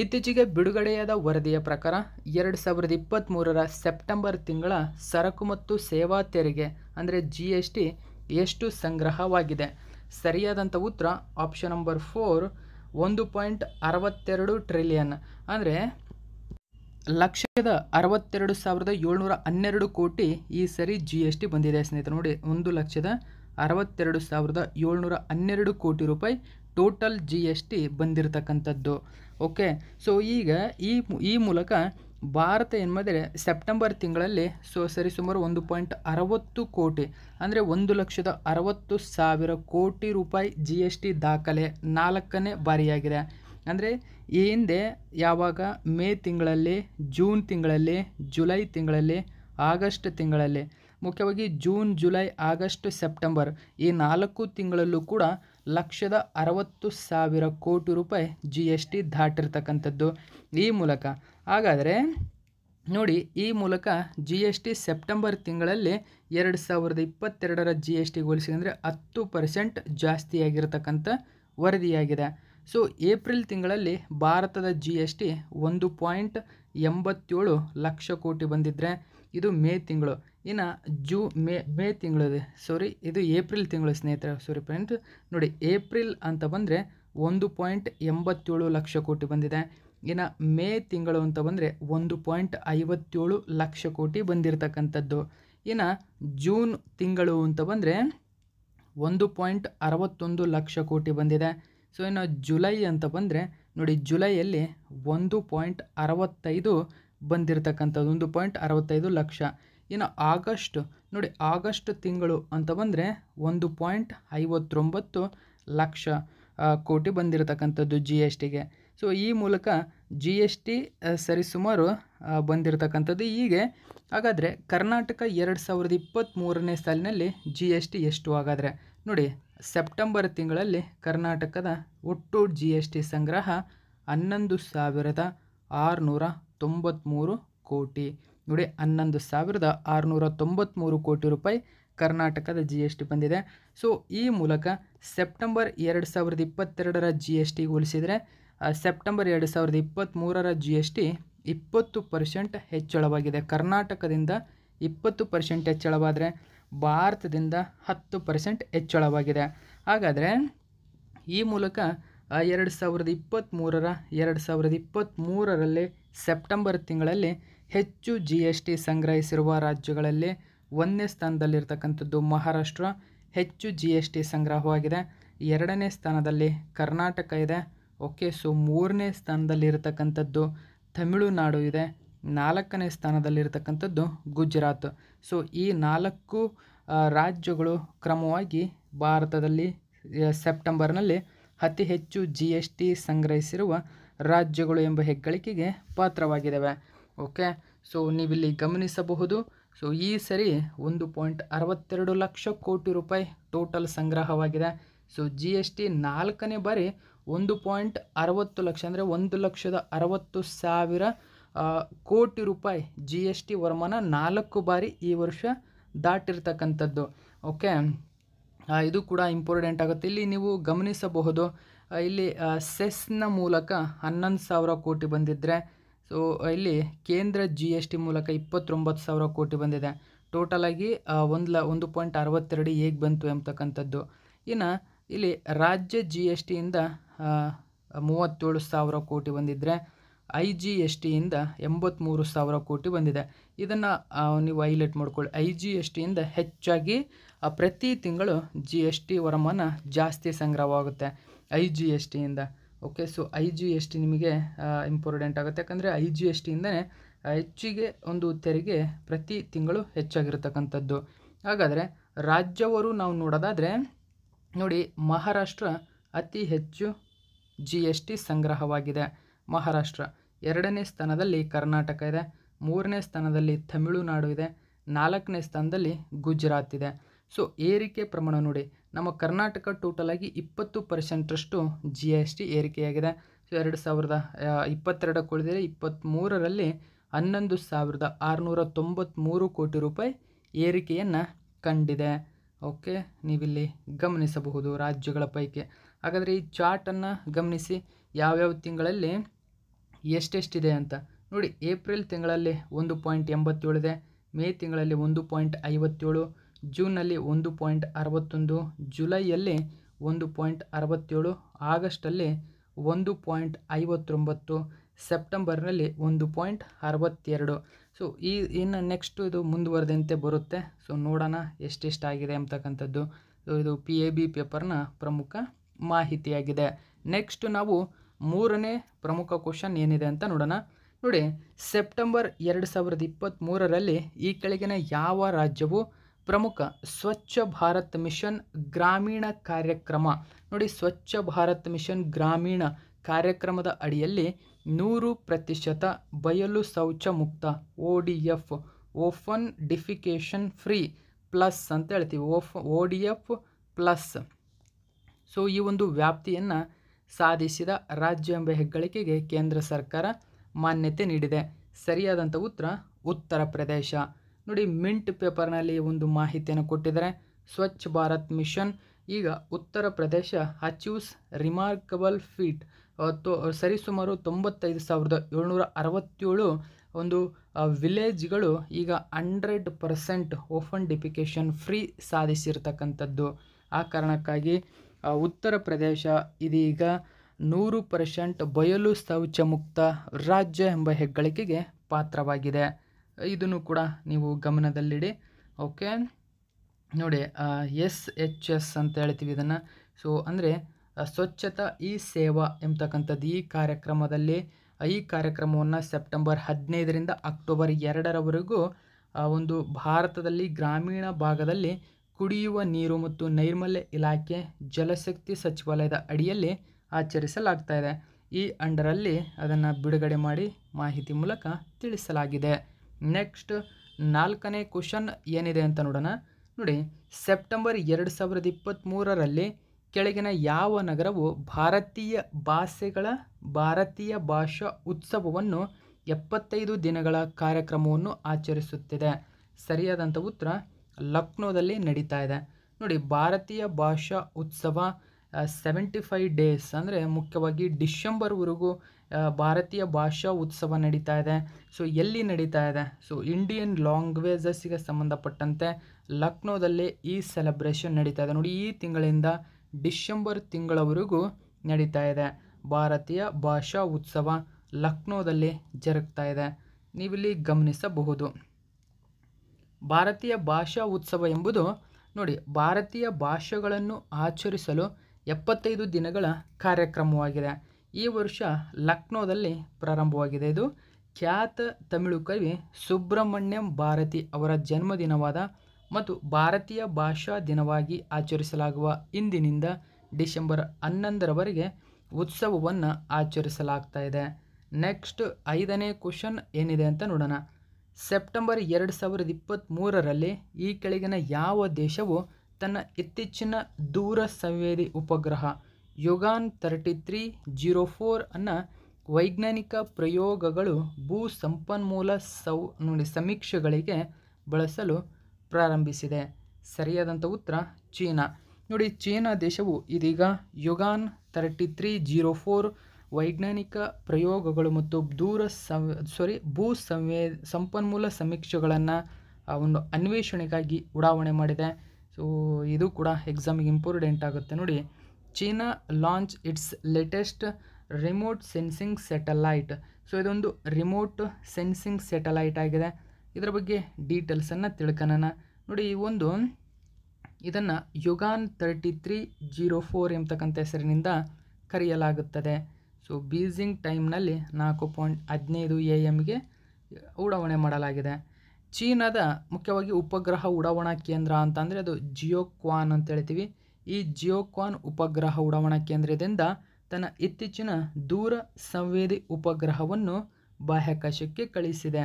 ಇತ್ತೀಚೆಗೆ ಬಿಡುಗಡೆಯಾದ ವರದಿಯ ಪ್ರಕಾರ ಎರಡು ಸಾವಿರದ ಇಪ್ಪತ್ತ್ಮೂರರ ಸೆಪ್ಟೆಂಬರ್ ತಿಂಗಳ ಸರಕು ಮತ್ತು ಸೇವಾ ತೆರಿಗೆ ಅಂದರೆ ಜಿ ಎಸ್ ಟಿ ಎಷ್ಟು ಸಂಗ್ರಹವಾಗಿದೆ ಸರಿಯಾದಂಥ ಉತ್ತರ ಆಪ್ಷನ್ ನಂಬರ್ ಫೋರ್ ಒಂದು ಪಾಯಿಂಟ್ ಅರವತ್ತೆರಡು ಟ್ರಿಲಿಯನ್ ಅಂದರೆ ಲಕ್ಷದ ಅರವತ್ತೆರಡು ಸಾವಿರದ ಏಳ್ನೂರ ಹನ್ನೆರಡು ಕೋಟಿ ಈ ಸರಿ ಜಿ ಎಸ್ ಟಿ ಬಂದಿದೆ ಸ್ನೇಹಿತರು ನೋಡಿ ಒಂದು ಲಕ್ಷದ ಅರವತ್ತೆರಡು ಸಾವಿರದ ಏಳ್ನೂರ ಹನ್ನೆರಡು ಕೋಟಿ ರೂಪಾಯಿ ಟೋಟಲ್ ಜಿ ಎಸ್ ಟಿ ಬಂದಿರತಕ್ಕಂಥದ್ದು ಓಕೆ ಸೊ ಈಗ ಈ ಈ ಮೂಲಕ ಭಾರತ ಏನು ಮಾಡಿದರೆ ಸೆಪ್ಟೆಂಬರ್ ತಿಂಗಳಲ್ಲಿ ಸೊ ಸರಿಸುಮಾರು ಒಂದು ಪಾಯಿಂಟ್ ಅರವತ್ತು ಕೋಟಿ ಅಂದರೆ ಒಂದು ಲಕ್ಷದ ಅರವತ್ತು ಸಾವಿರ ಕೋಟಿ ರೂಪಾಯಿ ಜಿ ಎಸ್ ಟಿ ದಾಖಲೆ ನಾಲ್ಕನೇ ಬಾರಿಯಾಗಿದೆ ಅಂದರೆ ಈ ಹಿಂದೆ ಯಾವಾಗ ಮೇ ತಿಂಗಳಲ್ಲಿ ಜೂನ್ ತಿಂಗಳಲ್ಲಿ ಜುಲೈ ತಿಂಗಳಲ್ಲಿ ಆಗಸ್ಟ್ ತಿಂಗಳಲ್ಲಿ ಮುಖ್ಯವಾಗಿ ಜೂನ್ ಜುಲೈ ಆಗಸ್ಟ್ ಸೆಪ್ಟೆಂಬರ್ ಈ ನಾಲ್ಕು ತಿಂಗಳಲ್ಲೂ ಕೂಡ ಲಕ್ಷದ ಅರವತ್ತು ಸಾವಿರ ಕೋಟಿ ರೂಪಾಯಿ ಜಿ ಎಸ್ ಟಿ ದಾಟಿರ್ತಕ್ಕಂಥದ್ದು ಈ ಮೂಲಕ ಹಾಗಾದರೆ ನೋಡಿ ಈ ಮೂಲಕ ಜಿ ಎಸ್ ಟಿ ಸೆಪ್ಟೆಂಬರ್ ತಿಂಗಳಲ್ಲಿ ಎರಡು ಸಾವಿರದ ಇಪ್ಪತ್ತೆರಡರ ಜಿ ಎಸ್ ಟಿ ಹೋಲಿಸಿಕೊಂಡ್ರೆ ಹತ್ತು ಪರ್ಸೆಂಟ್ ಜಾಸ್ತಿಯಾಗಿರ್ತಕ್ಕಂಥ ವರದಿಯಾಗಿದೆ ಸೊ ಏಪ್ರಿಲ್ ತಿಂಗಳಲ್ಲಿ ಭಾರತದ ಜಿ ಎಸ್ ಟಿ ಒಂದು ಪಾಯಿಂಟ್ ಎಂಬತ್ತೇಳು ಲಕ್ಷ ಕೋಟಿ ಬಂದಿದ್ದರೆ ಇದು ಮೇ ತಿಂಗಳು ಇನ್ನು ಜೂ ಮೇ ಮೇ ತಿಂಗಳು ಸಾರಿ ಇದು ಏಪ್ರಿಲ್ ತಿಂಗಳು ಸ್ನೇಹಿತರೆ ಸಾರಿ ಫ್ರೆಂಡ್ಸ್ ನೋಡಿ ಏಪ್ರಿಲ್ ಅಂತ ಬಂದರೆ ಒಂದು ಪಾಯಿಂಟ್ ಎಂಬತ್ತೇಳು ಲಕ್ಷ ಕೋಟಿ ಬಂದಿದೆ ಇನ್ನು ಮೇ ತಿಂಗಳು ಅಂತ ಬಂದರೆ ಒಂದು ಪಾಯಿಂಟ್ ಐವತ್ತೇಳು ಲಕ್ಷ ಕೋಟಿ ಬಂದಿರತಕ್ಕಂಥದ್ದು ಇನ್ನು ಜೂನ್ ತಿಂಗಳು ಅಂತ ಬಂದರೆ ಒಂದು ಪಾಯಿಂಟ್ ಅರವತ್ತೊಂದು ಲಕ್ಷ ಕೋಟಿ ಬಂದಿದೆ ಸೊ ಇನ್ನು ಜುಲೈ ಅಂತ ಬಂದರೆ ನೋಡಿ ಜುಲೈಯಲ್ಲಿ ಒಂದು ಪಾಯಿಂಟ್ ಅರವತ್ತೈದು ಬಂದಿರತಕ್ಕಂಥದ್ದು ಒಂದು ಪಾಯಿಂಟ್ ಅರವತ್ತೈದು ಲಕ್ಷ ಇನ್ನು ಆಗಸ್ಟ್ ನೋಡಿ ಆಗಸ್ಟ್ ತಿಂಗಳು ಅಂತ ಬಂದರೆ ಒಂದು ಪಾಯಿಂಟ್ ಐವತ್ತೊಂಬತ್ತು ಲಕ್ಷ ಕೋಟಿ ಬಂದಿರತಕ್ಕಂಥದ್ದು ಜಿ ಎಸ್ ಟಿಗೆ ಸೊ ಈ ಮೂಲಕ ಜಿ ಎಸ್ ಟಿ ಸರಿಸುಮಾರು ಬಂದಿರತಕ್ಕಂಥದ್ದು ಹೀಗೆ ಹಾಗಾದರೆ ಕರ್ನಾಟಕ ಎರಡು ಸಾವಿರದ ಇಪ್ಪತ್ತ್ಮೂರನೇ ಸಾಲಿನಲ್ಲಿ ಜಿ ಎಸ್ ಟಿ ಎಷ್ಟು ಹಾಗಾದರೆ ನೋಡಿ ಸೆಪ್ಟೆಂಬರ್ ತಿಂಗಳಲ್ಲಿ ಕರ್ನಾಟಕದ ಒಟ್ಟು ಜಿ ಎಸ್ ಟಿ ಸಂಗ್ರಹ ಹನ್ನೊಂದು ಸಾವಿರದ ಆರುನೂರ ತೊಂಬತ್ತ್ಮೂರು ಕೋಟಿ ನೋಡಿ ಹನ್ನೊಂದು ಸಾವಿರದ ಆರುನೂರ ತೊಂಬತ್ತ್ಮೂರು ಕೋಟಿ ರೂಪಾಯಿ ಕರ್ನಾಟಕದ ಜಿ ಎಸ್ ಟಿ ಬಂದಿದೆ ಸೊ ಈ ಮೂಲಕ ಸೆಪ್ಟೆಂಬರ್ ಎರಡು ಸಾವಿರದ ಇಪ್ಪತ್ತೆರಡರ ಜಿ ಎಸ್ ಟಿ ಹೋಲಿಸಿದರೆ ಸೆಪ್ಟೆಂಬರ್ ಎರಡು ಸಾವಿರದ ಇಪ್ಪತ್ತ್ಮೂರರ ಜಿ ಎಸ್ ಟಿ ಇಪ್ಪತ್ತು ಪರ್ಸೆಂಟ್ ಹೆಚ್ಚಳವಾಗಿದೆ ಕರ್ನಾಟಕದಿಂದ ಇಪ್ಪತ್ತು ಪರ್ಸೆಂಟ್ ಹೆಚ್ಚಳವಾದರೆ ಭಾರತದಿಂದ ಹತ್ತು ಪರ್ಸೆಂಟ್ ಹೆಚ್ಚಳವಾಗಿದೆ ಹಾಗಾದರೆ ಈ ಮೂಲಕ ಎರಡು ಸಾವಿರದ ಇಪ್ಪತ್ತ್ಮೂರರ ಎರಡು ಸಾವಿರದ ಇಪ್ಪತ್ತ್ಮೂರರಲ್ಲಿ ಸೆಪ್ಟೆಂಬರ್ ತಿಂಗಳಲ್ಲಿ ಹೆಚ್ಚು ಜಿ ಎಸ್ ಟಿ ಸಂಗ್ರಹಿಸಿರುವ ರಾಜ್ಯಗಳಲ್ಲಿ ಒಂದನೇ ಸ್ಥಾನದಲ್ಲಿರ್ತಕ್ಕಂಥದ್ದು ಮಹಾರಾಷ್ಟ್ರ ಹೆಚ್ಚು ಜಿ ಎಸ್ ಟಿ ಸಂಗ್ರಹವಾಗಿದೆ ಎರಡನೇ ಸ್ಥಾನದಲ್ಲಿ ಕರ್ನಾಟಕ ಇದೆ ಓಕೆ ಸೊ ಮೂರನೇ ಸ್ಥಾನದಲ್ಲಿರತಕ್ಕಂಥದ್ದು ತಮಿಳುನಾಡು ಇದೆ ನಾಲ್ಕನೇ ಸ್ಥಾನದಲ್ಲಿರ್ತಕ್ಕಂಥದ್ದು ಗುಜರಾತ್ ಸೊ ಈ ನಾಲ್ಕು ರಾಜ್ಯಗಳು ಕ್ರಮವಾಗಿ ಭಾರತದಲ್ಲಿ ಸೆಪ್ಟೆಂಬರ್ನಲ್ಲಿ ಅತಿ ಹೆಚ್ಚು ಜಿ ಎಸ್ ಟಿ ಸಂಗ್ರಹಿಸಿರುವ ರಾಜ್ಯಗಳು ಎಂಬ ಹೆಗ್ಗಳಿಕೆಗೆ ಪಾತ್ರವಾಗಿದ್ದಾವೆ ಓಕೆ ಸೊ ನೀವಿಲ್ಲಿ ಗಮನಿಸಬಹುದು ಸೊ ಈ ಸರಿ ಒಂದು ಪಾಯಿಂಟ್ ಅರವತ್ತೆರಡು ಲಕ್ಷ ಕೋಟಿ ರೂಪಾಯಿ ಟೋಟಲ್ ಸಂಗ್ರಹವಾಗಿದೆ ಸೊ ಜಿ ಎಸ್ ಟಿ ನಾಲ್ಕನೇ ಬಾರಿ ಒಂದು ಪಾಯಿಂಟ್ ಅರವತ್ತು ಲಕ್ಷ ಅಂದರೆ ಒಂದು ಲಕ್ಷದ ಅರವತ್ತು ಸಾವಿರ ಕೋಟಿ ರೂಪಾಯಿ ಜಿ ಎಸ್ ಟಿ ವರ್ಮಾನ ನಾಲ್ಕು ಬಾರಿ ಈ ವರ್ಷ ದಾಟಿರ್ತಕ್ಕಂಥದ್ದು ಓಕೆ ಇದು ಕೂಡ ಇಂಪಾರ್ಟೆಂಟ್ ಆಗುತ್ತೆ ಇಲ್ಲಿ ನೀವು ಗಮನಿಸಬಹುದು ಇಲ್ಲಿ ಸೆಸ್ನ ಮೂಲಕ ಹನ್ನೊಂದು ಸಾವಿರ ಕೋಟಿ ಬಂದಿದ್ದರೆ ಸೊ ಇಲ್ಲಿ ಕೇಂದ್ರ ಜಿ ಎಸ್ ಟಿ ಮೂಲಕ ಇಪ್ಪತ್ತೊಂಬತ್ತು ಸಾವಿರ ಕೋಟಿ ಬಂದಿದೆ ಟೋಟಲಾಗಿ ಒಂದು ಲ ಒಂದು ಪಾಯಿಂಟ್ ಅರವತ್ತೆರಡು ಹೇಗೆ ಬಂತು ಎಂಬತಕ್ಕಂಥದ್ದು ಇನ್ನು ಇಲ್ಲಿ ರಾಜ್ಯ ಜಿ ಎಸ್ ಟಿಯಿಂದ ಮೂವತ್ತೇಳು ಸಾವಿರ ಕೋಟಿ ಬಂದಿದ್ದರೆ ಐ ಜಿ ಎಸ್ ಟಿಯಿಂದ ಎಂಬತ್ತ್ಮೂರು ಸಾವಿರ ಕೋಟಿ ಬಂದಿದೆ ಇದನ್ನು ನೀವು ಹೈಲೈಟ್ ಮಾಡ್ಕೊಳ್ಳಿ ಐ ಜಿ ಎಸ್ ಟಿಯಿಂದ ಹೆಚ್ಚಾಗಿ ಪ್ರತಿ ತಿಂಗಳು ಜಿ ಎಸ್ ಟಿ ವರಮಾನ ಜಾಸ್ತಿ ಸಂಗ್ರಹವಾಗುತ್ತೆ ಐ ಜಿ ಎಸ್ ಟಿಯಿಂದ okay so I G S T ನಿಮಗೆ ಇಂಪಾರ್ಟೆಂಟ್ ಆಗುತ್ತೆ ಯಾಕಂದರೆ ಐ ಜಿ ಎಸ್ ಟಿಯಿಂದನೇ ಹೆಚ್ಚಿಗೆ ಒಂದು ತೆರಿಗೆ ಪ್ರತಿ ತಿಂಗಳು ಹೆಚ್ಚಾಗಿರ್ತಕ್ಕಂಥದ್ದು ಹಾಗಾದರೆ ರಾಜ್ಯವರು ನಾವು ನೋಡೋದಾದರೆ ನೋಡಿ ಮಹಾರಾಷ್ಟ್ರ ಅತಿ ಹೆಚ್ಚು ಜಿ ಎಸ್ ಟಿ ಸಂಗ್ರಹವಾಗಿದೆ ಮಹಾರಾಷ್ಟ್ರ ಎರಡನೇ ಸ್ಥಾನದಲ್ಲಿ ಕರ್ನಾಟಕ ಇದೆ ಮೂರನೇ ಸ್ಥಾನದಲ್ಲಿ ತಮಿಳುನಾಡು ಇದೆ ನಾಲ್ಕನೇ ಸ್ಥಾನದಲ್ಲಿ ಗುಜರಾತ್ ಇದೆ ಸೊ ಏರಿಕೆ ಪ್ರಮಾಣ ನೋಡಿ ನಮ್ಮ ಕರ್ನಾಟಕ ಟೋಟಲಾಗಿ ಇಪ್ಪತ್ತು ಪರ್ಸೆಂಟಷ್ಟು ಜಿ ಎಸ್ ಟಿ ಏರಿಕೆಯಾಗಿದೆ ಸೊ ಎರಡು ಸಾವಿರದ ಇಪ್ಪತ್ತೆರಡಕ್ಕೆ ಉಳಿದರೆ ಇಪ್ಪತ್ತ್ಮೂರರಲ್ಲಿ ಹನ್ನೊಂದು ಸಾವಿರದ ಆರುನೂರ ತೊಂಬತ್ತ್ಮೂರು ಕೋಟಿ ರೂಪಾಯಿ ಏರಿಕೆಯನ್ನು ಕಂಡಿದೆ ಓಕೆ ನೀವಿಲ್ಲಿ ಗಮನಿಸಬಹುದು ರಾಜ್ಯಗಳ ಪೈಕಿ ಹಾಗಾದರೆ ಈ ಚಾರ್ಟನ್ನು ಗಮನಿಸಿ ಯಾವ್ಯಾವ ತಿಂಗಳಲ್ಲಿ ಎಷ್ಟೆಷ್ಟಿದೆ ಅಂತ ನೋಡಿ ಏಪ್ರಿಲ್ ತಿಂಗಳಲ್ಲಿ ಒಂದು ಪಾಯಿಂಟ್ ಎಂಬತ್ತೇಳಿದೆ ಮೇ ತಿಂಗಳಲ್ಲಿ ಒಂದು ಪಾಯಿಂಟ್ ಐವತ್ತೇಳು ಜೂನ್ನಲ್ಲಿ ಒಂದು ಪಾಯಿಂಟ್ ಅರವತ್ತೊಂದು ಜುಲೈಯಲ್ಲಿ ಒಂದು ಪಾಯಿಂಟ್ ಅರವತ್ತೇಳು ಆಗಸ್ಟಲ್ಲಿ ಒಂದು ಪಾಯಿಂಟ್ ಐವತ್ತೊಂಬತ್ತು ಸೆಪ್ಟೆಂಬರ್ನಲ್ಲಿ ಒಂದು ಪಾಯಿಂಟ್ ಅರವತ್ತೆರಡು ಸೊ ಈ ಇನ್ನು ನೆಕ್ಸ್ಟು ಇದು ಮುಂದುವರೆದಂತೆ ಬರುತ್ತೆ ಸೊ ನೋಡೋಣ ಎಷ್ಟೆಷ್ಟಾಗಿದೆ ಅಂತಕ್ಕಂಥದ್ದು ಸೊ ಇದು ಪಿ ಎ ಬಿ ಪೇಪರ್ನ ಪ್ರಮುಖ ಮಾಹಿತಿಯಾಗಿದೆ ನೆಕ್ಸ್ಟ್ ನಾವು ಮೂರನೇ ಪ್ರಮುಖ ಕ್ವಶನ್ ಏನಿದೆ ಅಂತ ನೋಡೋಣ ನೋಡಿ ಸೆಪ್ಟೆಂಬರ್ ಎರಡು ಸಾವಿರದ ಇಪ್ಪತ್ತ್ಮೂರರಲ್ಲಿ ಈ ಕೆಳಗಿನ ಯಾವ ರಾಜ್ಯವು ಪ್ರಮುಖ ಸ್ವಚ್ಛ ಭಾರತ್ ಮಿಷನ್ ಗ್ರಾಮೀಣ ಕಾರ್ಯಕ್ರಮ ನೋಡಿ ಸ್ವಚ್ಛ ಭಾರತ್ ಮಿಷನ್ ಗ್ರಾಮೀಣ ಕಾರ್ಯಕ್ರಮದ ಅಡಿಯಲ್ಲಿ ನೂರು ಪ್ರತಿಶತ ಬಯಲು ಶೌಚ ಮುಕ್ತ O D F open defecation free plus ಅಂತ ಹೇಳ್ತೀವಿ of O D F plus so ಈ ಒಂದು ವ್ಯಾಪ್ತಿಯನ್ನು ಸಾಧಿಸಿದ ರಾಜ್ಯ ಎಂಬ ಹೆಗ್ಗಳಿಕೆಗೆ ಕೇಂದ್ರ ಸರ್ಕಾರ ಮಾನ್ಯತೆ ನೀಡಿದೆ ಸರಿಯಾದಂಥ ಉತ್ತರ ಉತ್ತರ ಪ್ರದೇಶ ನೋಡಿ ಮಿಂಟ್ ಪೇಪರ್ನಲ್ಲಿ ಒಂದು ಮಾಹಿತಿಯನ್ನು ಕೊಟ್ಟಿದ್ದಾರೆ ಸ್ವಚ್ಛ ಭಾರತ್ ಮಿಷನ್ ಈಗ ಉತ್ತರ ಪ್ರದೇಶ ಅಚೀವ್ಸ್ ರಿಮಾರ್ಕಬಲ್ ಫೀಟ್ ತೊ ಸರಿಸುಮಾರು ತೊಂಬತ್ತೈದು ಸಾವಿರದ ಏಳ್ನೂರ ಅರವತ್ತೇಳು ಒಂದು ವಿಲೇಜ್ಗಳು ಈಗ hundred percent open defecation free ಸಾಧಿಸಿರ್ತಕ್ಕಂಥದ್ದು ಆ ಕಾರಣಕ್ಕಾಗಿ ಉತ್ತರ ಪ್ರದೇಶ ಇದೀಗ ನೂರು ಪರ್ಸೆಂಟ್ ಬಯಲು ಶೌಚ ಮುಕ್ತ ರಾಜ್ಯ ಎಂಬ ಹೆಗ್ಗಳಿಕೆಗೆ ಪಾತ್ರವಾಗಿದೆ ಇದನ್ನು ಕೂಡ ನೀವು ಗಮನದಲ್ಲಿಡಿ ಓಕೆ ನೋಡಿ ಎಸ್ ಎಚ್ ಎಸ್ ಅಂತ ಹೇಳ್ತೀವಿ ಇದನ್ನು ಸೊ ಅಂದರೆ ಸ್ವಚ್ಛತಾ ಈ ಸೇವಾ ಎಂಬತಕ್ಕಂಥದ್ದು ಈ ಕಾರ್ಯಕ್ರಮದಲ್ಲಿ ಈ ಕಾರ್ಯಕ್ರಮವನ್ನು ಸೆಪ್ಟೆಂಬರ್ ಹದಿನೈದರಿಂದ ಅಕ್ಟೋಬರ್ ಎರಡರವರೆಗೂ ಒಂದು ಭಾರತದಲ್ಲಿ ಗ್ರಾಮೀಣ ಭಾಗದಲ್ಲಿ ಕುಡಿಯುವ ನೀರು ಮತ್ತು ನೈರ್ಮಲ್ಯ ಇಲಾಖೆ ಜಲಶಕ್ತಿ ಸಚಿವಾಲಯದ ಅಡಿಯಲ್ಲಿ ಆಚರಿಸಲಾಗ್ತಾ ಇದೆ ಈ ಅಂಡರಲ್ಲಿ ಅದನ್ನು ಬಿಡುಗಡೆ ಮಾಡಿ ಮಾಹಿತಿ ಮೂಲಕ ತಿಳಿಸಲಾಗಿದೆ ನೆಕ್ಸ್ಟ್ ನಾಲ್ಕನೇ ಕ್ವಶನ್ ಏನಿದೆ ಅಂತ ನೋಡೋಣ ನೋಡಿ ಸೆಪ್ಟೆಂಬರ್ ಎರಡು ಸಾವಿರದ ಇಪ್ಪತ್ತ್ಮೂರರಲ್ಲಿ ಕೆಳಗಿನ ಯಾವ ನಗರವು ಭಾರತೀಯ ಭಾಷೆಗಳ ಭಾರತೀಯ ಭಾಷಾ ಉತ್ಸವವನ್ನು ಎಪ್ಪತ್ತೈದು ದಿನಗಳ ಕಾರ್ಯಕ್ರಮವನ್ನು ಆಚರಿಸುತ್ತಿದೆ ಸರಿಯಾದಂಥ ಉತ್ತರ ಲಕ್ನೋದಲ್ಲಿ ನಡೀತಾ ಇದೆ ನೋಡಿ ಭಾರತೀಯ ಭಾಷಾ ಉತ್ಸವ ಸೆವೆಂಟಿ ಫೈವ್ ಡೇಸ್ ಅಂದರೆ ಮುಖ್ಯವಾಗಿ ಡಿಶೆಂಬರ್ವರೆಗೂ ಭಾರತೀಯ ಭಾಷಾ ಉತ್ಸವ ನಡೀತಾ ಇದೆ ಸೊ ಎಲ್ಲಿ ನಡೀತಾ ಇದೆ ಸೊ ಇಂಡಿಯನ್ ಲಾಂಗ್ವೇಜಸ್ಸಿಗೆ ಸಂಬಂಧಪಟ್ಟಂತೆ ಲಕ್ನೋದಲ್ಲಿ ಈ ಸೆಲೆಬ್ರೇಷನ್ ನಡೀತಾ ಇದೆ ನೋಡಿ ಈ ತಿಂಗಳಿಂದ ಡಿಶೆಂಬರ್ ತಿಂಗಳವರೆಗೂ ನಡೀತಾ ಇದೆ ಭಾರತೀಯ ಭಾಷಾ ಉತ್ಸವ ಲಕ್ನೋದಲ್ಲಿ ಜರುಗ್ತಾ ಇದೆ ನೀವಿಲ್ಲಿ ಗಮನಿಸಬಹುದು ಭಾರತೀಯ ಭಾಷಾ ಉತ್ಸವ ಎಂಬುದು ನೋಡಿ ಭಾರತೀಯ ಭಾಷೆಗಳನ್ನು ಆಚರಿಸಲು ಎಪ್ಪತ್ತೈದು ದಿನಗಳ ಕಾರ್ಯಕ್ರಮವಾಗಿದೆ ಈ ವರ್ಷ ಲಕ್ನೋದಲ್ಲಿ ಪ್ರಾರಂಭವಾಗಿದೆ ಇದು ಖ್ಯಾತ ತಮಿಳು ಕವಿ ಸುಬ್ರಹ್ಮಣ್ಯಂ ಭಾರತಿ ಅವರ ಜನ್ಮದಿನವಾದ ಮತ್ತು ಭಾರತೀಯ ಭಾಷಾ ದಿನವಾಗಿ ಆಚರಿಸಲಾಗುವ ಇಂದಿನಿಂದ ಡಿಸೆಂಬರ್ ಹನ್ನೊಂದರವರೆಗೆ ಉತ್ಸವವನ್ನು ಆಚರಿಸಲಾಗ್ತಾ ಇದೆ ನೆಕ್ಸ್ಟ್ ಐದನೇ ಕ್ವಶನ್ ಏನಿದೆ ಅಂತ ನೋಡೋಣ ಸೆಪ್ಟೆಂಬರ್ ಎರಡು ಸಾವಿರದ ಇಪ್ಪತ್ತ್ಮೂರರಲ್ಲಿ ಈ ಕೆಳಗಿನ ಯಾವ ದೇಶವು ತನ್ನ ಇತ್ತೀಚಿನ ದೂರ ಸಂವೇದಿ ಉಪಗ್ರಹ Yaogan thirty three zero four ಅನ್ನು ವೈಜ್ಞಾನಿಕ ಪ್ರಯೋಗಗಳು ಭೂ ಸಂಪನ್ಮೂಲ ಸೌ ನೋಡಿ ಸಮೀಕ್ಷೆಗಳಿಗೆ ಬಳಸಲು ಪ್ರಾರಂಭಿಸಿದೆ ಸರಿಯಾದಂಥ ಉತ್ತರ ಚೀನಾ ನೋಡಿ ಚೀನಾ ದೇಶವು ಇದೀಗ Yaogan thirty three zero four ವೈಜ್ಞಾನಿಕ ಪ್ರಯೋಗಗಳು ಮತ್ತು ದೂರ ಸಂ ಸಾರಿ ಭೂ ಸಂವೇ ಸಂಪನ್ಮೂಲ ಸಮೀಕ್ಷೆಗಳನ್ನು ಒಂದು ಅನ್ವೇಷಣೆಗಾಗಿ ಉಡಾವಣೆ ಮಾಡಿದೆ ಸೊ ಇದು ಕೂಡ ಎಕ್ಸಾಮಿಗೆ ಇಂಪಾರ್ಟೆಂಟ್ ಆಗುತ್ತೆ ನೋಡಿ China launch its latest remote sensing satellite so ಇದೊಂದು ರಿಮೋಟ್ ಸೆನ್ಸಿಂಗ್ ಸ್ಯಾಟಲೈಟ್ ಆಗಿದೆ ಇದರ ಬಗ್ಗೆ ಡೀಟೇಲ್ಸನ್ನು ತಿಳ್ಕೊಳ್ಳೋಣ ನೋಡಿ ಈ ಒಂದು ಇದನ್ನು Yaogan thirty three zero four ಎಂಬತಕ್ಕಂಥ ಹೆಸರಿನಿಂದ ಕರೆಯಲಾಗುತ್ತದೆ ಸೊ ಬೀಜಿಂಗ್ ಟೈಮ್ನಲ್ಲಿ ನಾಲ್ಕು ಪಾಯಿಂಟ್ ಹದಿನೈದು ಎ ಎಮ್ಗೆ ಉಡಾವಣೆ ಮಾಡಲಾಗಿದೆ ಚೀನಾದ ಮುಖ್ಯವಾಗಿ ಉಪಗ್ರಹ ಉಡಾವಣಾ ಕೇಂದ್ರ ಅಂತ ಅಂದರೆ ಅದು ಜಿಯೋ ಕ್ವಾನ್ ಅಂತ ಹೇಳ್ತೀವಿ ಈ ಜಿಯೋಕಾನ್ ಉಪಗ್ರಹ ಉಡಾವಣಾ ಕೇಂದ್ರದಿಂದ ತನ್ನ ಇತ್ತೀಚಿನ ದೂರ ಸಂವೇದಿ ಉಪಗ್ರಹವನ್ನು ಬಾಹ್ಯಾಕಾಶಕ್ಕೆ ಕಳಿಸಿದೆ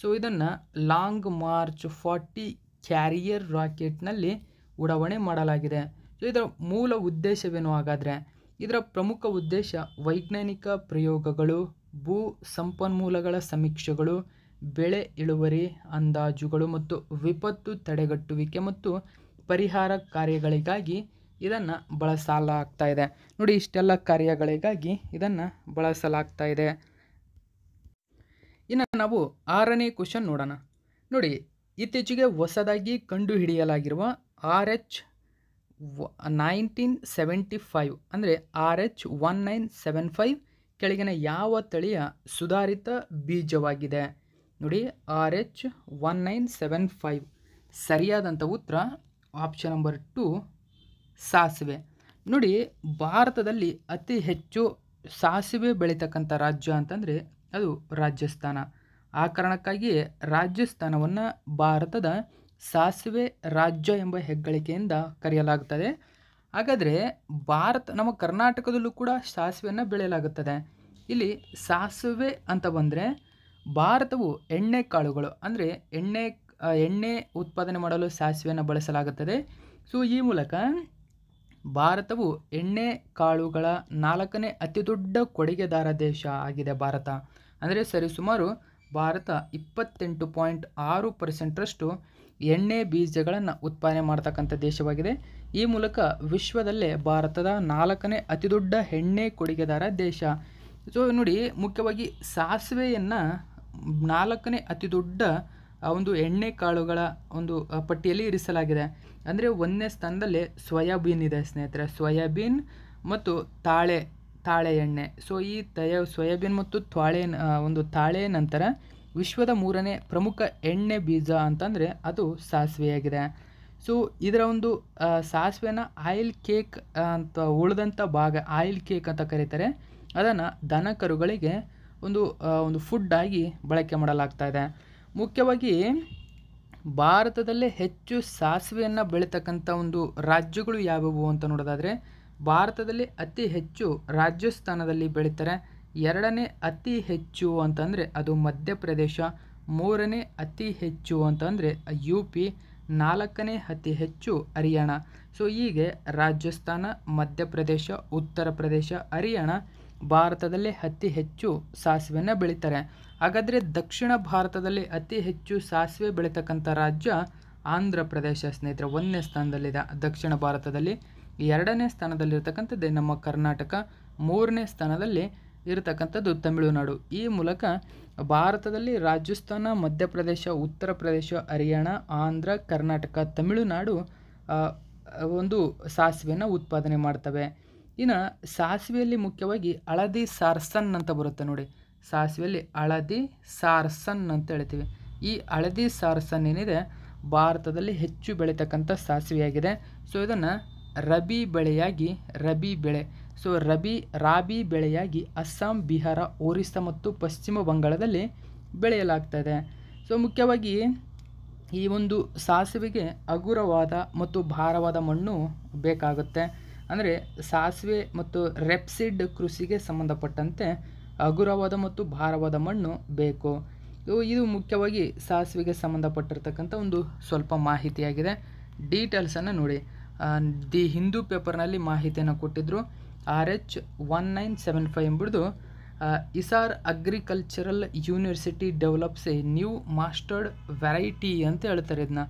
ಸೊ ಇದನ್ನು ಲಾಂಗ್ ಮಾರ್ಚ್ ಫಾರ್ಟಿ ಕ್ಯಾರಿಯರ್ ರಾಕೆಟ್ನಲ್ಲಿ ಉಡಾವಣೆ ಮಾಡಲಾಗಿದೆ ಸೊ ಇದರ ಮೂಲ ಉದ್ದೇಶವೇನು ಹಾಗಾದರೆ ಇದರ ಪ್ರಮುಖ ಉದ್ದೇಶ ವೈಜ್ಞಾನಿಕ ಪ್ರಯೋಗಗಳು ಭೂ ಸಂಪನ್ಮೂಲಗಳ ಸಮೀಕ್ಷೆಗಳು ಬೆಳೆ ಇಳುವರಿ ಅಂದಾಜುಗಳು ಮತ್ತು ವಿಪತ್ತು ತಡೆಗಟ್ಟುವಿಕೆ ಮತ್ತು ಪರಿಹಾರ ಕಾರ್ಯಗಳಿಗಾಗಿ ಇದನ್ನು ಬಳಸಲಾಗ್ತಾ ಇದೆ ನೋಡಿ ಇಷ್ಟೆಲ್ಲ ಕಾರ್ಯಗಳಿಗಾಗಿ ಇದನ್ನು ಬಳಸಲಾಗ್ತಾ ಇದೆ ಇನ್ನು ನಾವು ಆರನೇ ಕ್ವಶನ್ ನೋಡೋಣ ನೋಡಿ ಇತ್ತೀಚೆಗೆ ಹೊಸದಾಗಿ ಕಂಡುಹಿಡಿಯಲಾಗಿರುವ R H nineteen seventy five ಅಂದರೆ R H one nine seven five ಕೆಳಗಿನ ಯಾವ ತಳಿಯ ಸುಧಾರಿತ ಬೀಜವಾಗಿದೆ ನೋಡಿ R H one nine seven five ಸರಿಯಾದಂಥ ಉತ್ತರ ಆಪ್ಷನ್ ನಂಬರ್ ಟು ಸಾಸಿವೆ ನೋಡಿ ಭಾರತದಲ್ಲಿ ಅತಿ ಹೆಚ್ಚು ಸಾಸಿವೆ ಬೆಳೀತಕ್ಕಂಥ ರಾಜ್ಯ ಅಂತಂದರೆ ಅದು ರಾಜಸ್ಥಾನ ಆ ಕಾರಣಕ್ಕಾಗಿಯೇ ರಾಜಸ್ಥಾನವನ್ನು ಭಾರತದ ಸಾಸಿವೆ ರಾಜ್ಯ ಎಂಬ ಹೆಗ್ಗಳಿಕೆಯಿಂದ ಕರೆಯಲಾಗುತ್ತದೆ ಹಾಗಾದರೆ ಭಾರತ ನಮ್ಮ ಕರ್ನಾಟಕದಲ್ಲೂ ಕೂಡ ಸಾಸಿವೆಯನ್ನು ಬೆಳೆಯಲಾಗುತ್ತದೆ ಇಲ್ಲಿ ಸಾಸಿವೆ ಅಂತ ಬಂದರೆ ಭಾರತವು ಎಣ್ಣೆ ಕಾಳುಗಳು ಅಂದರೆ ಎಣ್ಣೆ ಎಣ್ಣೆ ಉತ್ಪಾದನೆ ಮಾಡಲು ಸಾಸಿವೆಯನ್ನು ಬಳಸಲಾಗುತ್ತದೆ ಸೊ ಈ ಮೂಲಕ ಭಾರತವು ಎಣ್ಣೆ ಕಾಳುಗಳ ನಾಲ್ಕನೇ ಅತಿದೊಡ್ಡ ಕೊಡುಗೆದಾರ ದೇಶ ಆಗಿದೆ ಭಾರತ ಅಂದರೆ ಸರಿಸುಮಾರು ಭಾರತ ಇಪ್ಪತ್ತೆಂಟು ಪಾಯಿಂಟ್ ಆರು ಪರ್ಸೆಂಟ್ರಷ್ಟು ಎಣ್ಣೆ ಬೀಜಗಳನ್ನು ಉತ್ಪಾದನೆ ಮಾಡತಕ್ಕಂಥ ದೇಶವಾಗಿದೆ ಈ ಮೂಲಕ ವಿಶ್ವದಲ್ಲೇ ಭಾರತದ ನಾಲ್ಕನೇ ಅತಿದೊಡ್ಡ ಎಣ್ಣೆ ಕೊಡುಗೆದಾರ ದೇಶ ಸೊ ನೋಡಿ ಮುಖ್ಯವಾಗಿ ಸಾಸಿವೆಯನ್ನು ನಾಲ್ಕನೇ ಅತಿದೊಡ್ಡ ಆ ಒಂದು ಎಣ್ಣೆ ಕಾಳುಗಳ ಒಂದು ಪಟ್ಟಿಯಲ್ಲಿ ಇರಿಸಲಾಗಿದೆ ಅಂದರೆ ಒಂದನೇ ಸ್ಥಾನದಲ್ಲಿ ಸೋಯಾಬೀನ್ ಇದೆ ಸ್ನೇಹಿತರೆ ಸೋಯಾಬೀನ್ ಮತ್ತು ತಾಳೆ ತಾಳೆ ಎಣ್ಣೆ ಸೊ ಈ ತಯ ಸೋಯಾಬೀನ್ ಮತ್ತು ತಾಳೆ ಒಂದು ತಾಳೆ ನಂತರ ವಿಶ್ವದ ಮೂರನೇ ಪ್ರಮುಖ ಎಣ್ಣೆ ಬೀಜ ಅಂತಂದರೆ ಅದು ಸಾಸಿವೆಯಾಗಿದೆ ಸೊ ಇದರ ಒಂದು ಸಾಸಿವೆನ ಆಯಿಲ್ ಕೇಕ್ ಅಂತ ಉಳಿದಂಥ ಭಾಗ ಆಯಿಲ್ ಕೇಕ್ ಅಂತ ಕರೀತಾರೆ ಅದನ್ನು ದನ ಕರುಗಳಿಗೆ ಒಂದು ಒಂದು ಫುಡ್ಡಾಗಿ ಬಳಕೆ ಮಾಡಲಾಗ್ತಾ ಇದೆ ಮುಖ್ಯವಾಗಿ ಭಾರತದಲ್ಲೇ ಹೆಚ್ಚು ಸಾಸಿವೆಯನ್ನು ಬೆಳೀತಕ್ಕಂಥ ಒಂದು ರಾಜ್ಯಗಳು ಯಾವ್ಯಾವು ಅಂತ ನೋಡೋದಾದರೆ ಭಾರತದಲ್ಲಿ ಅತಿ ಹೆಚ್ಚು ರಾಜಸ್ಥಾನದಲ್ಲಿ ಬೆಳೀತಾರೆ ಎರಡನೇ ಅತಿ ಹೆಚ್ಚು ಅಂತಂದರೆ ಅದು ಮಧ್ಯಪ್ರದೇಶ ಮೂರನೇ ಅತಿ ಹೆಚ್ಚು ಅಂತಂದರೆ ಯು ಪಿ ನಾಲ್ಕನೇ ಅತಿ ಹೆಚ್ಚು ಹರಿಯಾಣ ಸೊ ಹೀಗೆ ರಾಜಸ್ಥಾನ ಮಧ್ಯಪ್ರದೇಶ ಉತ್ತರ ಪ್ರದೇಶ ಹರಿಯಾಣ ಭಾರತದಲ್ಲಿ ಅತಿ ಹೆಚ್ಚು ಸಾಸಿವೆಯನ್ನು ಬೆಳೀತಾರೆ ಹಾಗಾದರೆ ದಕ್ಷಿಣ ಭಾರತದಲ್ಲಿ ಅತಿ ಹೆಚ್ಚು ಸಾಸಿವೆ ಬೆಳೀತಕ್ಕಂಥ ರಾಜ್ಯ ಆಂಧ್ರ ಪ್ರದೇಶ ಸ್ನೇಹಿತರೆ ಒಂದನೇ ಸ್ಥಾನದಲ್ಲಿದೆ ದಕ್ಷಿಣ ಭಾರತದಲ್ಲಿ ಎರಡನೇ ಸ್ಥಾನದಲ್ಲಿರ್ತಕ್ಕಂಥದ್ದೇ ನಮ್ಮ ಕರ್ನಾಟಕ ಮೂರನೇ ಸ್ಥಾನದಲ್ಲಿ ಇರತಕ್ಕಂಥದ್ದು ತಮಿಳುನಾಡು ಈ ಮೂಲಕ ಭಾರತದಲ್ಲಿ ರಾಜಸ್ಥಾನ ಮಧ್ಯಪ್ರದೇಶ ಉತ್ತರ ಪ್ರದೇಶ ಹರಿಯಾಣ ಆಂಧ್ರ ಕರ್ನಾಟಕ ತಮಿಳುನಾಡು ಒಂದು ಸಾಸಿವೆಯನ್ನು ಉತ್ಪಾದನೆ ಮಾಡ್ತವೆ ಇನ್ನು ಸಾಸಿವೆಯಲ್ಲಿ ಮುಖ್ಯವಾಗಿ ಹಳದಿ ಸಾರ್ಸನ್ ಅಂತ ಬರುತ್ತೆ ನೋಡಿ ಸಾಸಿವೆಯಲ್ಲಿ ಹಳದಿ ಸಾರ್ಸನ್ ಅಂತ ಹೇಳ್ತೀವಿ ಈ ಹಳದಿ ಸಾರ್ಸನ್ ಏನಿದೆ ಭಾರತದಲ್ಲಿ ಹೆಚ್ಚು ಬೆಳೀತಕ್ಕಂಥ ಸಾಸಿವೆಯಾಗಿದೆ ಸೊ ಇದನ್ನು ರಬಿ ಬೆಳೆಯಾಗಿ ರಬಿ ಬೆಳೆ ಸೊ ರಬಿ ರಾಬಿ ಬೆಳೆಯಾಗಿ ಅಸ್ಸಾಂ ಬಿಹಾರ ಒರಿಸ್ಸಾ ಮತ್ತು ಪಶ್ಚಿಮ ಬಂಗಾಳದಲ್ಲಿ ಬೆಳೆಯಲಾಗ್ತದೆ ಸೊ ಮುಖ್ಯವಾಗಿ ಈ ಒಂದು ಸಾಸಿವೆಗೆ ಹಗುರವಾದ ಮತ್ತು ಭಾರವಾದ ಮಣ್ಣು ಬೇಕಾಗುತ್ತೆ ಅಂದರೆ ಸಾಸಿವೆ ಮತ್ತು ರೆಪ್ಸಿಡ್ ಕೃಷಿಗೆ ಸಂಬಂಧಪಟ್ಟಂತೆ ಹಗುರವಾದ ಮತ್ತು ಭಾರವಾದ ಮಣ್ಣು ಬೇಕು ಇದು ಮುಖ್ಯವಾಗಿ ಸಾಸಿವೆಗೆ ಸಂಬಂಧಪಟ್ಟಿರ್ತಕ್ಕಂಥ ಒಂದು ಸ್ವಲ್ಪ ಮಾಹಿತಿಯಾಗಿದೆ ಡೀಟೇಲ್ಸನ್ನು ನೋಡಿ ದಿ ಹಿಂದೂ ಪೇಪರ್ನಲ್ಲಿ ಮಾಹಿತಿಯನ್ನು ಕೊಟ್ಟಿದ್ದರು R H one nine seven five ಎಂಬಿಡ್ದು ಇಸಾರ್ agricultural university develops a new mustard variety ಅಂತ ಹೇಳ್ತಾರೆ ಇದನ್ನ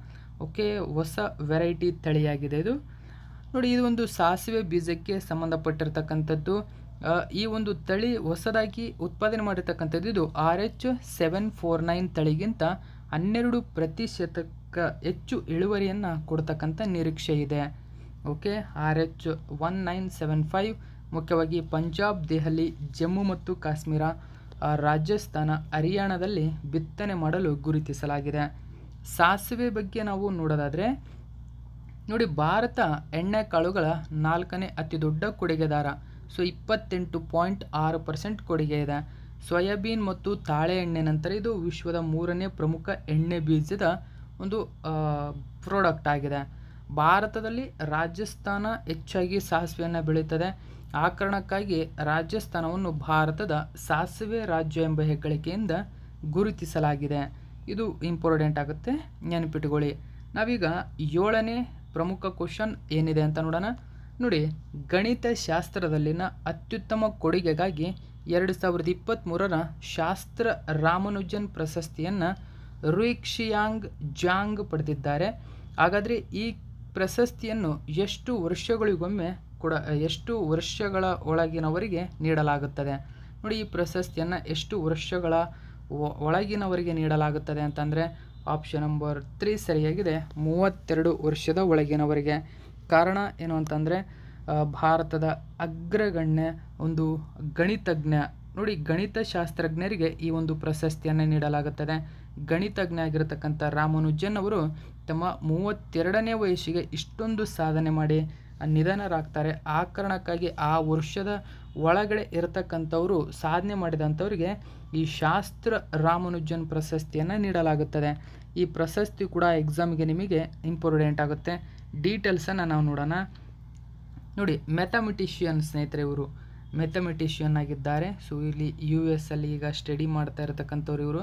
ಓಕೆ ಹೊಸ ವೆರೈಟಿ ತಳಿಯಾಗಿದೆ ಇದು ನೋಡಿ ಇದು ಒಂದು ಸಾಸಿವೆ ಬೀಜಕ್ಕೆ ಸಂಬಂಧಪಟ್ಟಿರ್ತಕ್ಕಂಥದ್ದು ಈ ಒಂದು ತಳಿ ಹೊಸದಾಗಿ ಉತ್ಪಾದನೆ ಮಾಡಿರ್ತಕ್ಕಂಥದ್ದು ಇದು R H seven four nine ತಳಿಗಿಂತ ಹನ್ನೆರಡು ಪ್ರತಿಶತಕ್ಕ ಹೆಚ್ಚು ಇಳುವರಿಯನ್ನು ಕೊಡ್ತಕ್ಕಂಥ ನಿರೀಕ್ಷೆ ಇದೆ okay R H one nine seven five ಮುಖ್ಯವಾಗಿ ಪಂಜಾಬ್ ದೆಹಲಿ ಜಮ್ಮು ಮತ್ತು ಕಾಶ್ಮೀರ ರಾಜಸ್ಥಾನ ಹರಿಯಾಣದಲ್ಲಿ ಬಿತ್ತನೆ ಮಾಡಲು ಗುರುತಿಸಲಾಗಿದೆ ಸಾಸಿವೆ ಬಗ್ಗೆ ನಾವು ನೋಡೋದಾದರೆ ನೋಡಿ ಭಾರತ ಎಣ್ಣೆ ಕಾಳುಗಳ ನಾಲ್ಕನೇ ಅತಿ ದೊಡ್ಡ ಕೊಡುಗೆದಾರ ಸೊ ಇಪ್ಪತ್ತೆಂಟು ಪಾಯಿಂಟ್ ಆರು ಪರ್ಸೆಂಟ್ ಕೊಡುಗೆ ಇದೆ ಸೋಯಾಬೀನ್ ಮತ್ತು ತಾಳೆ ಎಣ್ಣೆ ನಂತರ ಇದು ವಿಶ್ವದ ಮೂರನೇ ಪ್ರಮುಖ ಎಣ್ಣೆ ಬೀಜದ ಒಂದು ಪ್ರಾಡಕ್ಟ್ ಆಗಿದೆ ಭಾರತದಲ್ಲಿ ರಾಜಸ್ಥಾನ ಹೆಚ್ಚಾಗಿ ಸಾಸಿವೆಯನ್ನು ಬೆಳೀತದೆ ಆ ಕಾರಣಕ್ಕಾಗಿ ರಾಜಸ್ಥಾನವನ್ನು ಭಾರತದ ಸಾಸಿವೆ ರಾಜ್ಯ ಎಂಬ ಹೆಗ್ಗಳಿಕೆಯಿಂದ ಗುರುತಿಸಲಾಗಿದೆ ಇದು ಇಂಪಾರ್ಟೆಂಟ್ ಆಗುತ್ತೆ ನೆನಪಿಟ್ಕೊಳ್ಳಿ ನಾವೀಗ ಏಳನೇ ಪ್ರಮುಖ ಕ್ವಶನ್ ಏನಿದೆ ಅಂತ ನೋಡೋಣ ನೋಡಿ ಗಣಿತ ಶಾಸ್ತ್ರದಲ್ಲಿನ ಅತ್ಯುತ್ತಮ ಕೊಡುಗೆಗಾಗಿ ಎರಡು ಸಾವಿರದ ಇಪ್ಪತ್ತ್ಮೂರರ ಶಾಸ್ತ್ರ ರಾಮಾನುಜನ್ ಪ್ರಶಸ್ತಿಯನ್ನು ರುಯಿಕ್ಷಿಯಾಂಗ್ ಜಾಂಗ್ ಪಡೆದಿದ್ದಾರೆ ಹಾಗಾದರೆ ಈ ಪ್ರಶಸ್ತಿಯನ್ನು ಎಷ್ಟು ವರ್ಷಗಳಿಗೊಮ್ಮೆ ಕೂಡ ಎಷ್ಟು ವರ್ಷಗಳ ಒಳಗಿನವರಿಗೆ ನೀಡಲಾಗುತ್ತದೆ ನೋಡಿ ಈ ಪ್ರಶಸ್ತಿಯನ್ನು ಎಷ್ಟು ವರ್ಷಗಳ ಒಳಗಿನವರಿಗೆ ನೀಡಲಾಗುತ್ತದೆ ಅಂತಂದರೆ ಆಪ್ಷನ್ ನಂಬರ್ ತ್ರೀ ಸರಿಯಾಗಿದೆ ಮೂವತ್ತೆರಡು ವರ್ಷದ ಒಳಗಿನವರಿಗೆ ಕಾರಣ ಏನು ಅಂತಂದರೆ ಭಾರತದ ಅಗ್ರಗಣ್ಯ ಒಂದು ಗಣಿತಜ್ಞ ನೋಡಿ ಗಣಿತಶಾಸ್ತ್ರಜ್ಞರಿಗೆ ಈ ಒಂದು ಪ್ರಶಸ್ತಿಯನ್ನು ನೀಡಲಾಗುತ್ತದೆ ಗಣಿತಜ್ಞ ಆಗಿರತಕ್ಕಂಥ ರಾಮಾನುಜನ್ ಅವರು ತಮ್ಮ ಮೂವತ್ತೆರಡನೇ ವಯಸ್ಸಿಗೆ ಇಷ್ಟೊಂದು ಸಾಧನೆ ಮಾಡಿ ನಿಧನರಾಗ್ತಾರೆ ಆ ಕಾರಣಕ್ಕಾಗಿ ಆ ವರ್ಷದ ಒಳಗಡೆ ಇರತಕ್ಕಂಥವರು ಸಾಧನೆ ಮಾಡಿದಂಥವ್ರಿಗೆ ಈ ಶಾಸ್ತ್ರ ರಾಮನುಜನ್ ಪ್ರಶಸ್ತಿಯನ್ನು ನೀಡಲಾಗುತ್ತದೆ ಈ ಪ್ರಶಸ್ತಿ ಕೂಡ ಎಕ್ಸಾಮ್ಗೆ ನಿಮಗೆ ಇಂಪಾರ್ಟೆಂಟ್ ಆಗುತ್ತೆ ಡೀಟೇಲ್ಸನ್ನು ನಾವು ನೋಡೋಣ ನೋಡಿ ಮೆಥಮೆಟಿಷಿಯನ್ ಸ್ನೇಹಿತರೆ ಇವರು ಮೆಥಮೆಟಿಷಿಯನ್ ಆಗಿದ್ದಾರೆ ಸೊ ಇಲ್ಲಿ ಯು ಎಸ್ ಅಲ್ಲಿ ಈಗ ಸ್ಟಡಿ ಮಾಡ್ತಾ ಇರತಕ್ಕಂಥವ್ರು ಇವರು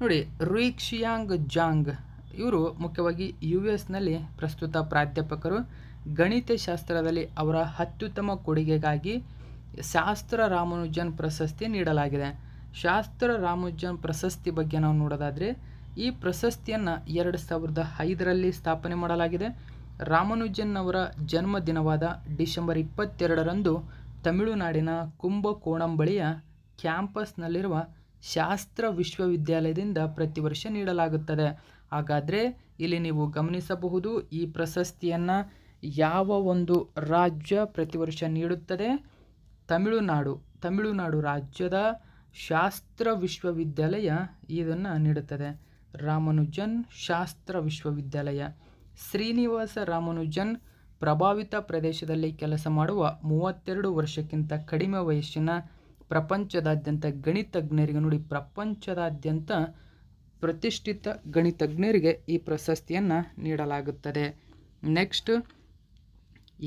ನೋಡಿ ರುಯಿಕ್ಷಿಯಾಂಗ್ ಜಾಂಗ್ ಇವರು ಮುಖ್ಯವಾಗಿ ಯು ಎಸ್ನಲ್ಲಿ ಪ್ರಸ್ತುತ ಪ್ರಾಧ್ಯಾಪಕರು ಗಣಿತ ಶಾಸ್ತ್ರದಲ್ಲಿ ಅವರ ಅತ್ಯುತ್ತಮ ಕೊಡುಗೆಗಾಗಿ ಶಾಸ್ತ್ರ ರಾಮನುಜನ್ ಪ್ರಶಸ್ತಿ ನೀಡಲಾಗಿದೆ ಶಾಸ್ತ್ರ ರಾಮುಜ್ಜನ್ ಪ್ರಶಸ್ತಿ ಬಗ್ಗೆ ನಾವು ನೋಡೋದಾದರೆ ಈ ಪ್ರಶಸ್ತಿಯನ್ನು ಎರಡು ಸಾವಿರದ ಐದರಲ್ಲಿ ಸ್ಥಾಪನೆ ಮಾಡಲಾಗಿದೆ ರಾಮಾನುಜನ್ ಅವರ ಜನ್ಮದಿನವಾದ ಡಿಸೆಂಬರ್ ಇಪ್ಪತ್ತೆರಡರಂದು ತಮಿಳುನಾಡಿನ ಕುಂಭಕೋಣಂ ಬಳಿಯ ಕ್ಯಾಂಪಸ್ನಲ್ಲಿರುವ ಶಾಸ್ತ್ರ ವಿಶ್ವವಿದ್ಯಾಲಯದಿಂದ ಪ್ರತಿ ವರ್ಷ ನೀಡಲಾಗುತ್ತದೆ ಹಾಗಾದರೆ ಇಲ್ಲಿ ನೀವು ಗಮನಿಸಬಹುದು ಈ ಪ್ರಶಸ್ತಿಯನ್ನು ಯಾವ ಒಂದು ರಾಜ್ಯ ಪ್ರತಿ ವರ್ಷ ನೀಡುತ್ತದೆ ತಮಿಳುನಾಡು ತಮಿಳುನಾಡು ರಾಜ್ಯದ ಶಾಸ್ತ್ರ ವಿಶ್ವವಿದ್ಯಾಲಯ ಇದನ್ನು ನೀಡುತ್ತದೆ ರಾಮಾನುಜನ್ ಶಾಸ್ತ್ರ ವಿಶ್ವವಿದ್ಯಾಲಯ ಶ್ರೀನಿವಾಸ ರಾಮನುಜನ್ ಪ್ರಭಾವಿತ ಪ್ರದೇಶದಲ್ಲಿ ಕೆಲಸ ಮಾಡುವ ಮೂವತ್ತೆರಡು ವರ್ಷಕ್ಕಿಂತ ಕಡಿಮೆ ವಯಸ್ಸಿನ ಪ್ರಪಂಚದಾದ್ಯಂತ ಗಣಿತಜ್ಞರಿಗೆ ನೋಡಿ ಪ್ರಪಂಚದಾದ್ಯಂತ ಪ್ರತಿಷ್ಠಿತ ಗಣಿತಜ್ಞರಿಗೆ ಈ ಪ್ರಶಸ್ತಿಯನ್ನು ನೀಡಲಾಗುತ್ತದೆ ನೆಕ್ಸ್ಟ್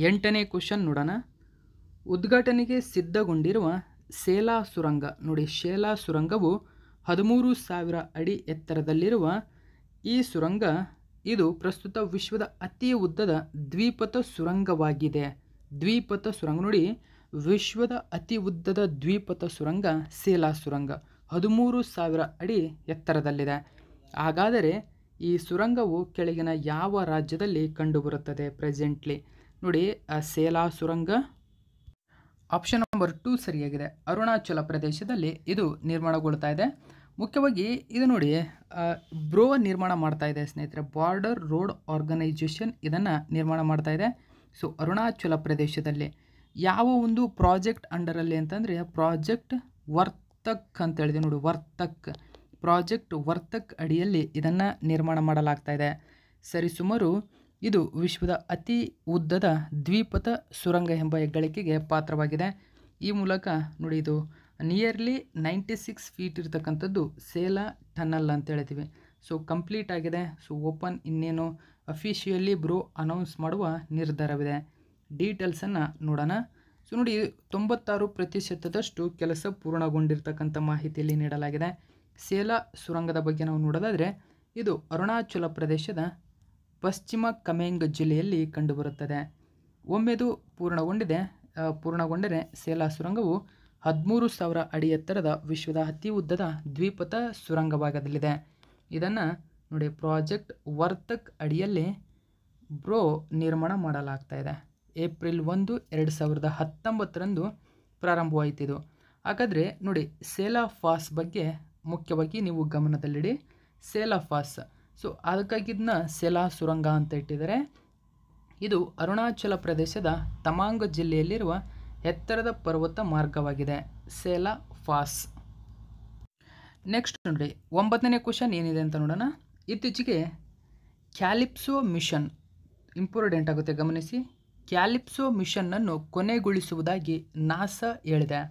ಎಂಟನೇ ಕ್ವಶನ್ ನೋಡೋಣ ಉದ್ಘಾಟನೆಗೆ ಸಿದ್ಧಗೊಂಡಿರುವ ಸೇಲಾ ಸುರಂಗ ನೋಡಿ ಶೇಲಾ ಸುರಂಗವು ಹದಿಮೂರು ಸಾವಿರ ಅಡಿ ಎತ್ತರದಲ್ಲಿರುವ ಈ ಸುರಂಗ ಇದು ಪ್ರಸ್ತುತ ವಿಶ್ವದ ಅತಿ ಉದ್ದದ ದ್ವಿಪಥ ಸುರಂಗವಾಗಿದೆ ದ್ವಿಪಥ ಸುರಂಗ ನೋಡಿ ವಿಶ್ವದ ಅತಿ ಉದ್ದದ ದ್ವಿಪಥ ಸುರಂಗ ಸೇಲಾ ಸುರಂಗ ಹದಿಮೂರು ಸಾವಿರ ಅಡಿ ಎತ್ತರದಲ್ಲಿದೆ ಹಾಗಾದರೆ ಈ ಸುರಂಗವು ಕೆಳಗಿನ ಯಾವ ರಾಜ್ಯದಲ್ಲಿ ಕಂಡುಬರುತ್ತದೆ ಪ್ರೆಸೆಂಟ್ಲಿ ನೋಡಿ ಸೇಲಾ ಸುರಂಗ ಆಪ್ಷನ್ ನಂಬರ್ ಟು ಸರಿಯಾಗಿದೆ ಅರುಣಾಚಲ ಪ್ರದೇಶದಲ್ಲಿ ಇದು ನಿರ್ಮಾಣಗೊಳ್ತಾ ಇದೆ ಮುಖ್ಯವಾಗಿ ಇದು ನೋಡಿ ಬ್ರೋ ನಿರ್ಮಾಣ ಮಾಡ್ತಾ ಇದೆ ಸ್ನೇಹಿತರೆ ಬಾರ್ಡರ್ ರೋಡ್ ಆರ್ಗನೈಜೇಷನ್ ಇದನ್ನು ನಿರ್ಮಾಣ ಮಾಡ್ತಾ ಇದೆ ಸೊ ಅರುಣಾಚಲ ಪ್ರದೇಶದಲ್ಲಿ ಯಾವ ಒಂದು ಪ್ರಾಜೆಕ್ಟ್ ಅಂಡರಲ್ಲಿ ಅಂತಂದರೆ ಪ್ರಾಜೆಕ್ಟ್ ವರ್ತಕ್ ಅಂತ ಹೇಳಿದೆ ನೋಡಿ ವರ್ತಕ್ ಪ್ರಾಜೆಕ್ಟ್ ವರ್ತಕ್ ಅಡಿಯಲ್ಲಿ ಇದನ್ನು ನಿರ್ಮಾಣ ಮಾಡಲಾಗ್ತಾ ಇದೆ ಸರಿಸುಮಾರು ಇದು ವಿಶ್ವದ ಅತಿ ಉದ್ದದ ದ್ವಿಪಥ ಸುರಂಗ ಎಂಬ ಹೆಗ್ಗಳಿಕೆಗೆ ಪಾತ್ರವಾಗಿದೆ ಈ ಮೂಲಕ ನೋಡಿ ಇದು ನಿಯರ್ಲಿ ನೈಂಟಿ ಸಿಕ್ಸ್ ಫೀಟ್ ಇರತಕ್ಕಂಥದ್ದು ಸೇಲಾ ಟನಲ್ ಅಂತ ಹೇಳ್ತೀವಿ ಸೊ ಕಂಪ್ಲೀಟ್ ಆಗಿದೆ ಸೊ ಓಪನ್ ಇನ್ನೇನು ಅಫಿಷಿಯಲಿ ಬ್ರೋ ಅನೌನ್ಸ್ ಮಾಡುವ ನಿರ್ಧಾರವಿದೆ ಡೀಟೇಲ್ಸನ್ನು ನೋಡೋಣ ಸೊ ನೋಡಿ ತೊಂಬತ್ತಾರು ಪ್ರತಿಶತದಷ್ಟು ಕೆಲಸ ಪೂರ್ಣಗೊಂಡಿರ್ತಕ್ಕಂಥ ಮಾಹಿತಿಯಲ್ಲಿ ನೀಡಲಾಗಿದೆ ಸೇಲಾ ಸುರಂಗದ ಬಗ್ಗೆ ನಾವು ನೋಡೋದಾದರೆ ಇದು ಅರುಣಾಚಲ ಪ್ರದೇಶದ ಪಶ್ಚಿಮ ಕಮೆಂಗ್ ಜಿಲ್ಲೆಯಲ್ಲಿ ಕಂಡುಬರುತ್ತದೆ ಒಮ್ಮೆದು ಪೂರ್ಣಗೊಂಡಿದೆ ಪೂರ್ಣಗೊಂಡರೆ ಸೇಲಾ ಸುರಂಗವು ಹದಿಮೂರು ಸಾವಿರ ಅಡಿ ಎತ್ತರದ ವಿಶ್ವದ ಅತಿ ಉದ್ದದ ದ್ವಿಪಥ ಸುರಂಗವಾಗದಲ್ಲಿದೆ ಇದನ್ನು ನೋಡಿ ಪ್ರಾಜೆಕ್ಟ್ ವರ್ತಕ್ ಅಡಿಯಲ್ಲಿ ಬ್ರೋ ನಿರ್ಮಾಣ ಮಾಡಲಾಗ್ತಾ ಇದೆ ಏಪ್ರಿಲ್ ಒಂದು ಎರಡು ಸಾವಿರದ ಹತ್ತೊಂಬತ್ತರಂದು ಪ್ರಾರಂಭವಾಯಿತಿದು ಹಾಗಾದರೆ ನೋಡಿ ಸೇಲಾ ಫಾಸ್ ಬಗ್ಗೆ ಮುಖ್ಯವಾಗಿ ನೀವು ಗಮನದಲ್ಲಿಡಿ ಸೇಲಾ ಫಾಸ್ ಸೊ ಅದಕ್ಕಾಗಿ ಇದನ್ನ ಸೆಲಾ ಸುರಂಗ ಅಂತ ಇಟ್ಟಿದ್ದಾರೆ ಇದು ಅರುಣಾಚಲ ಪ್ರದೇಶದ ತಮಾಂಗ್ ಜಿಲ್ಲೆಯಲ್ಲಿರುವ ಎತ್ತರದ ಪರ್ವತ ಮಾರ್ಗವಾಗಿದೆ ಸೆಲಾ ಫಾಸ್ ನೆಕ್ಸ್ಟ್ ನೋಡಿ ಒಂಬತ್ತನೇ ಕ್ವಶನ್ ಏನಿದೆ ಅಂತ ನೋಡೋಣ ಇತ್ತೀಚೆಗೆ ಕ್ಯಾಲಿಪ್ಸೋ ಮಿಷನ್ ಇಂಪಾರ್ಟೆಂಟ್ ಆಗುತ್ತೆ ಗಮನಿಸಿ ಕ್ಯಾಲಿಪ್ಸೋ ಮಿಷನ್ನನ್ನು ಕೊನೆಗೊಳಿಸುವುದಾಗಿ ನಾಸಾ ಹೇಳಿದೆ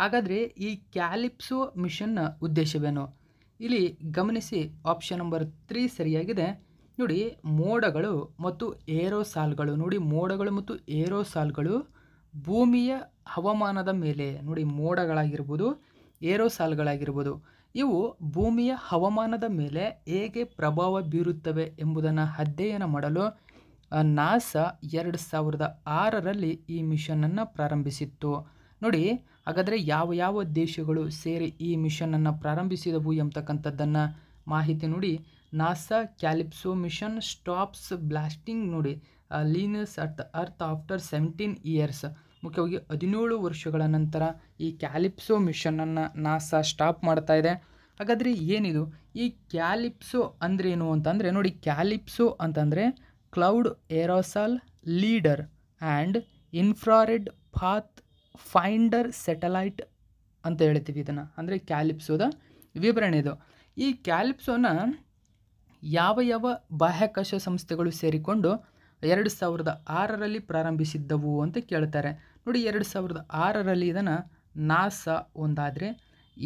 ಹಾಗಾದರೆ ಈ ಕ್ಯಾಲಿಪ್ಸೋ ಮಿಷನ್ನ ಉದ್ದೇಶವೇನು ಇಲ್ಲಿ ಗಮನಿಸಿ ಆಪ್ಷನ್ ನಂಬರ್ ತ್ರೀ ಸರಿಯಾಗಿದೆ ನೋಡಿ ಮೋಡಗಳು ಮತ್ತು ಏರೋಸಾಲ್ಗಳು ನೋಡಿ ಮೋಡಗಳು ಮತ್ತು ಏರೋಸಾಲ್ಗಳು ಭೂಮಿಯ ಹವಾಮಾನದ ಮೇಲೆ ನೋಡಿ ಮೋಡಗಳಾಗಿರ್ಬೋದು ಏರೋಸಾಲ್ಗಳಾಗಿರ್ಬೋದು ಇವು ಭೂಮಿಯ ಹವಾಮಾನದ ಮೇಲೆ ಹೇಗೆ ಪ್ರಭಾವ ಬೀರುತ್ತವೆ ಎಂಬುದನ್ನು ಅಧ್ಯಯನ ಮಾಡಲು ನಾಸಾ ಎರಡು ಸಾವಿರದ ಆರರಲ್ಲಿ ಈ ಮಿಷನನ್ನು ಪ್ರಾರಂಭಿಸಿತ್ತು ನೋಡಿ ಹಾಗಾದರೆ ಯಾವ ಯಾವ ದೇಶಗಳು ಸೇರಿ ಈ ಮಿಷನನ್ನು ಪ್ರಾರಂಭಿಸಿದವು ಎಂಬತಕ್ಕಂಥದ್ದನ್ನು ಮಾಹಿತಿ ನೋಡಿ NASA CALIPSO mission stops blasting ನೋಡಿ ಲೀನಸ್ at earth after seventeen years ಮುಖ್ಯವಾಗಿ ಹದಿನೇಳು ವರ್ಷಗಳ ನಂತರ ಈ ಕ್ಯಾಲಿಪ್ಸೋ ಮಿಷನನ್ನು ನಾಸಾ ಸ್ಟಾಪ್ ಮಾಡ್ತಾ ಇದೆ ಹಾಗಾದರೆ ಏನಿದು ಈ ಕ್ಯಾಲಿಪ್ಸೋ ಅಂದ್ರೇನು ಅಂತಂದರೆ ನೋಡಿ ಕ್ಯಾಲಿಪ್ಸೋ ಅಂತಂದರೆ cloud aerosol lidar and infrared pathfinder satellite ಅಂತ ಹೇಳ್ತೀವಿ ಇದನ್ನು ಅಂದರೆ ಕ್ಯಾಲಿಪ್ಸೋದ ವಿವರಣೆ ಇದು ಈ ಕ್ಯಾಲಿಪ್ಸೋನ ಯಾವ ಯಾವ ಬಾಹ್ಯಾಕಾಶ ಸಂಸ್ಥೆಗಳು ಸೇರಿಕೊಂಡು ಎರಡು ಸಾವಿರದ ಆರರಲ್ಲಿ ಪ್ರಾರಂಭಿಸಿದ್ದವು ಅಂತ ಕೇಳ್ತಾರೆ ನೋಡಿ ಎರಡು ಸಾವಿರದ ಆರರಲ್ಲಿ ಇದನ್ನು ನಾಸಾ ಒಂದಾದರೆ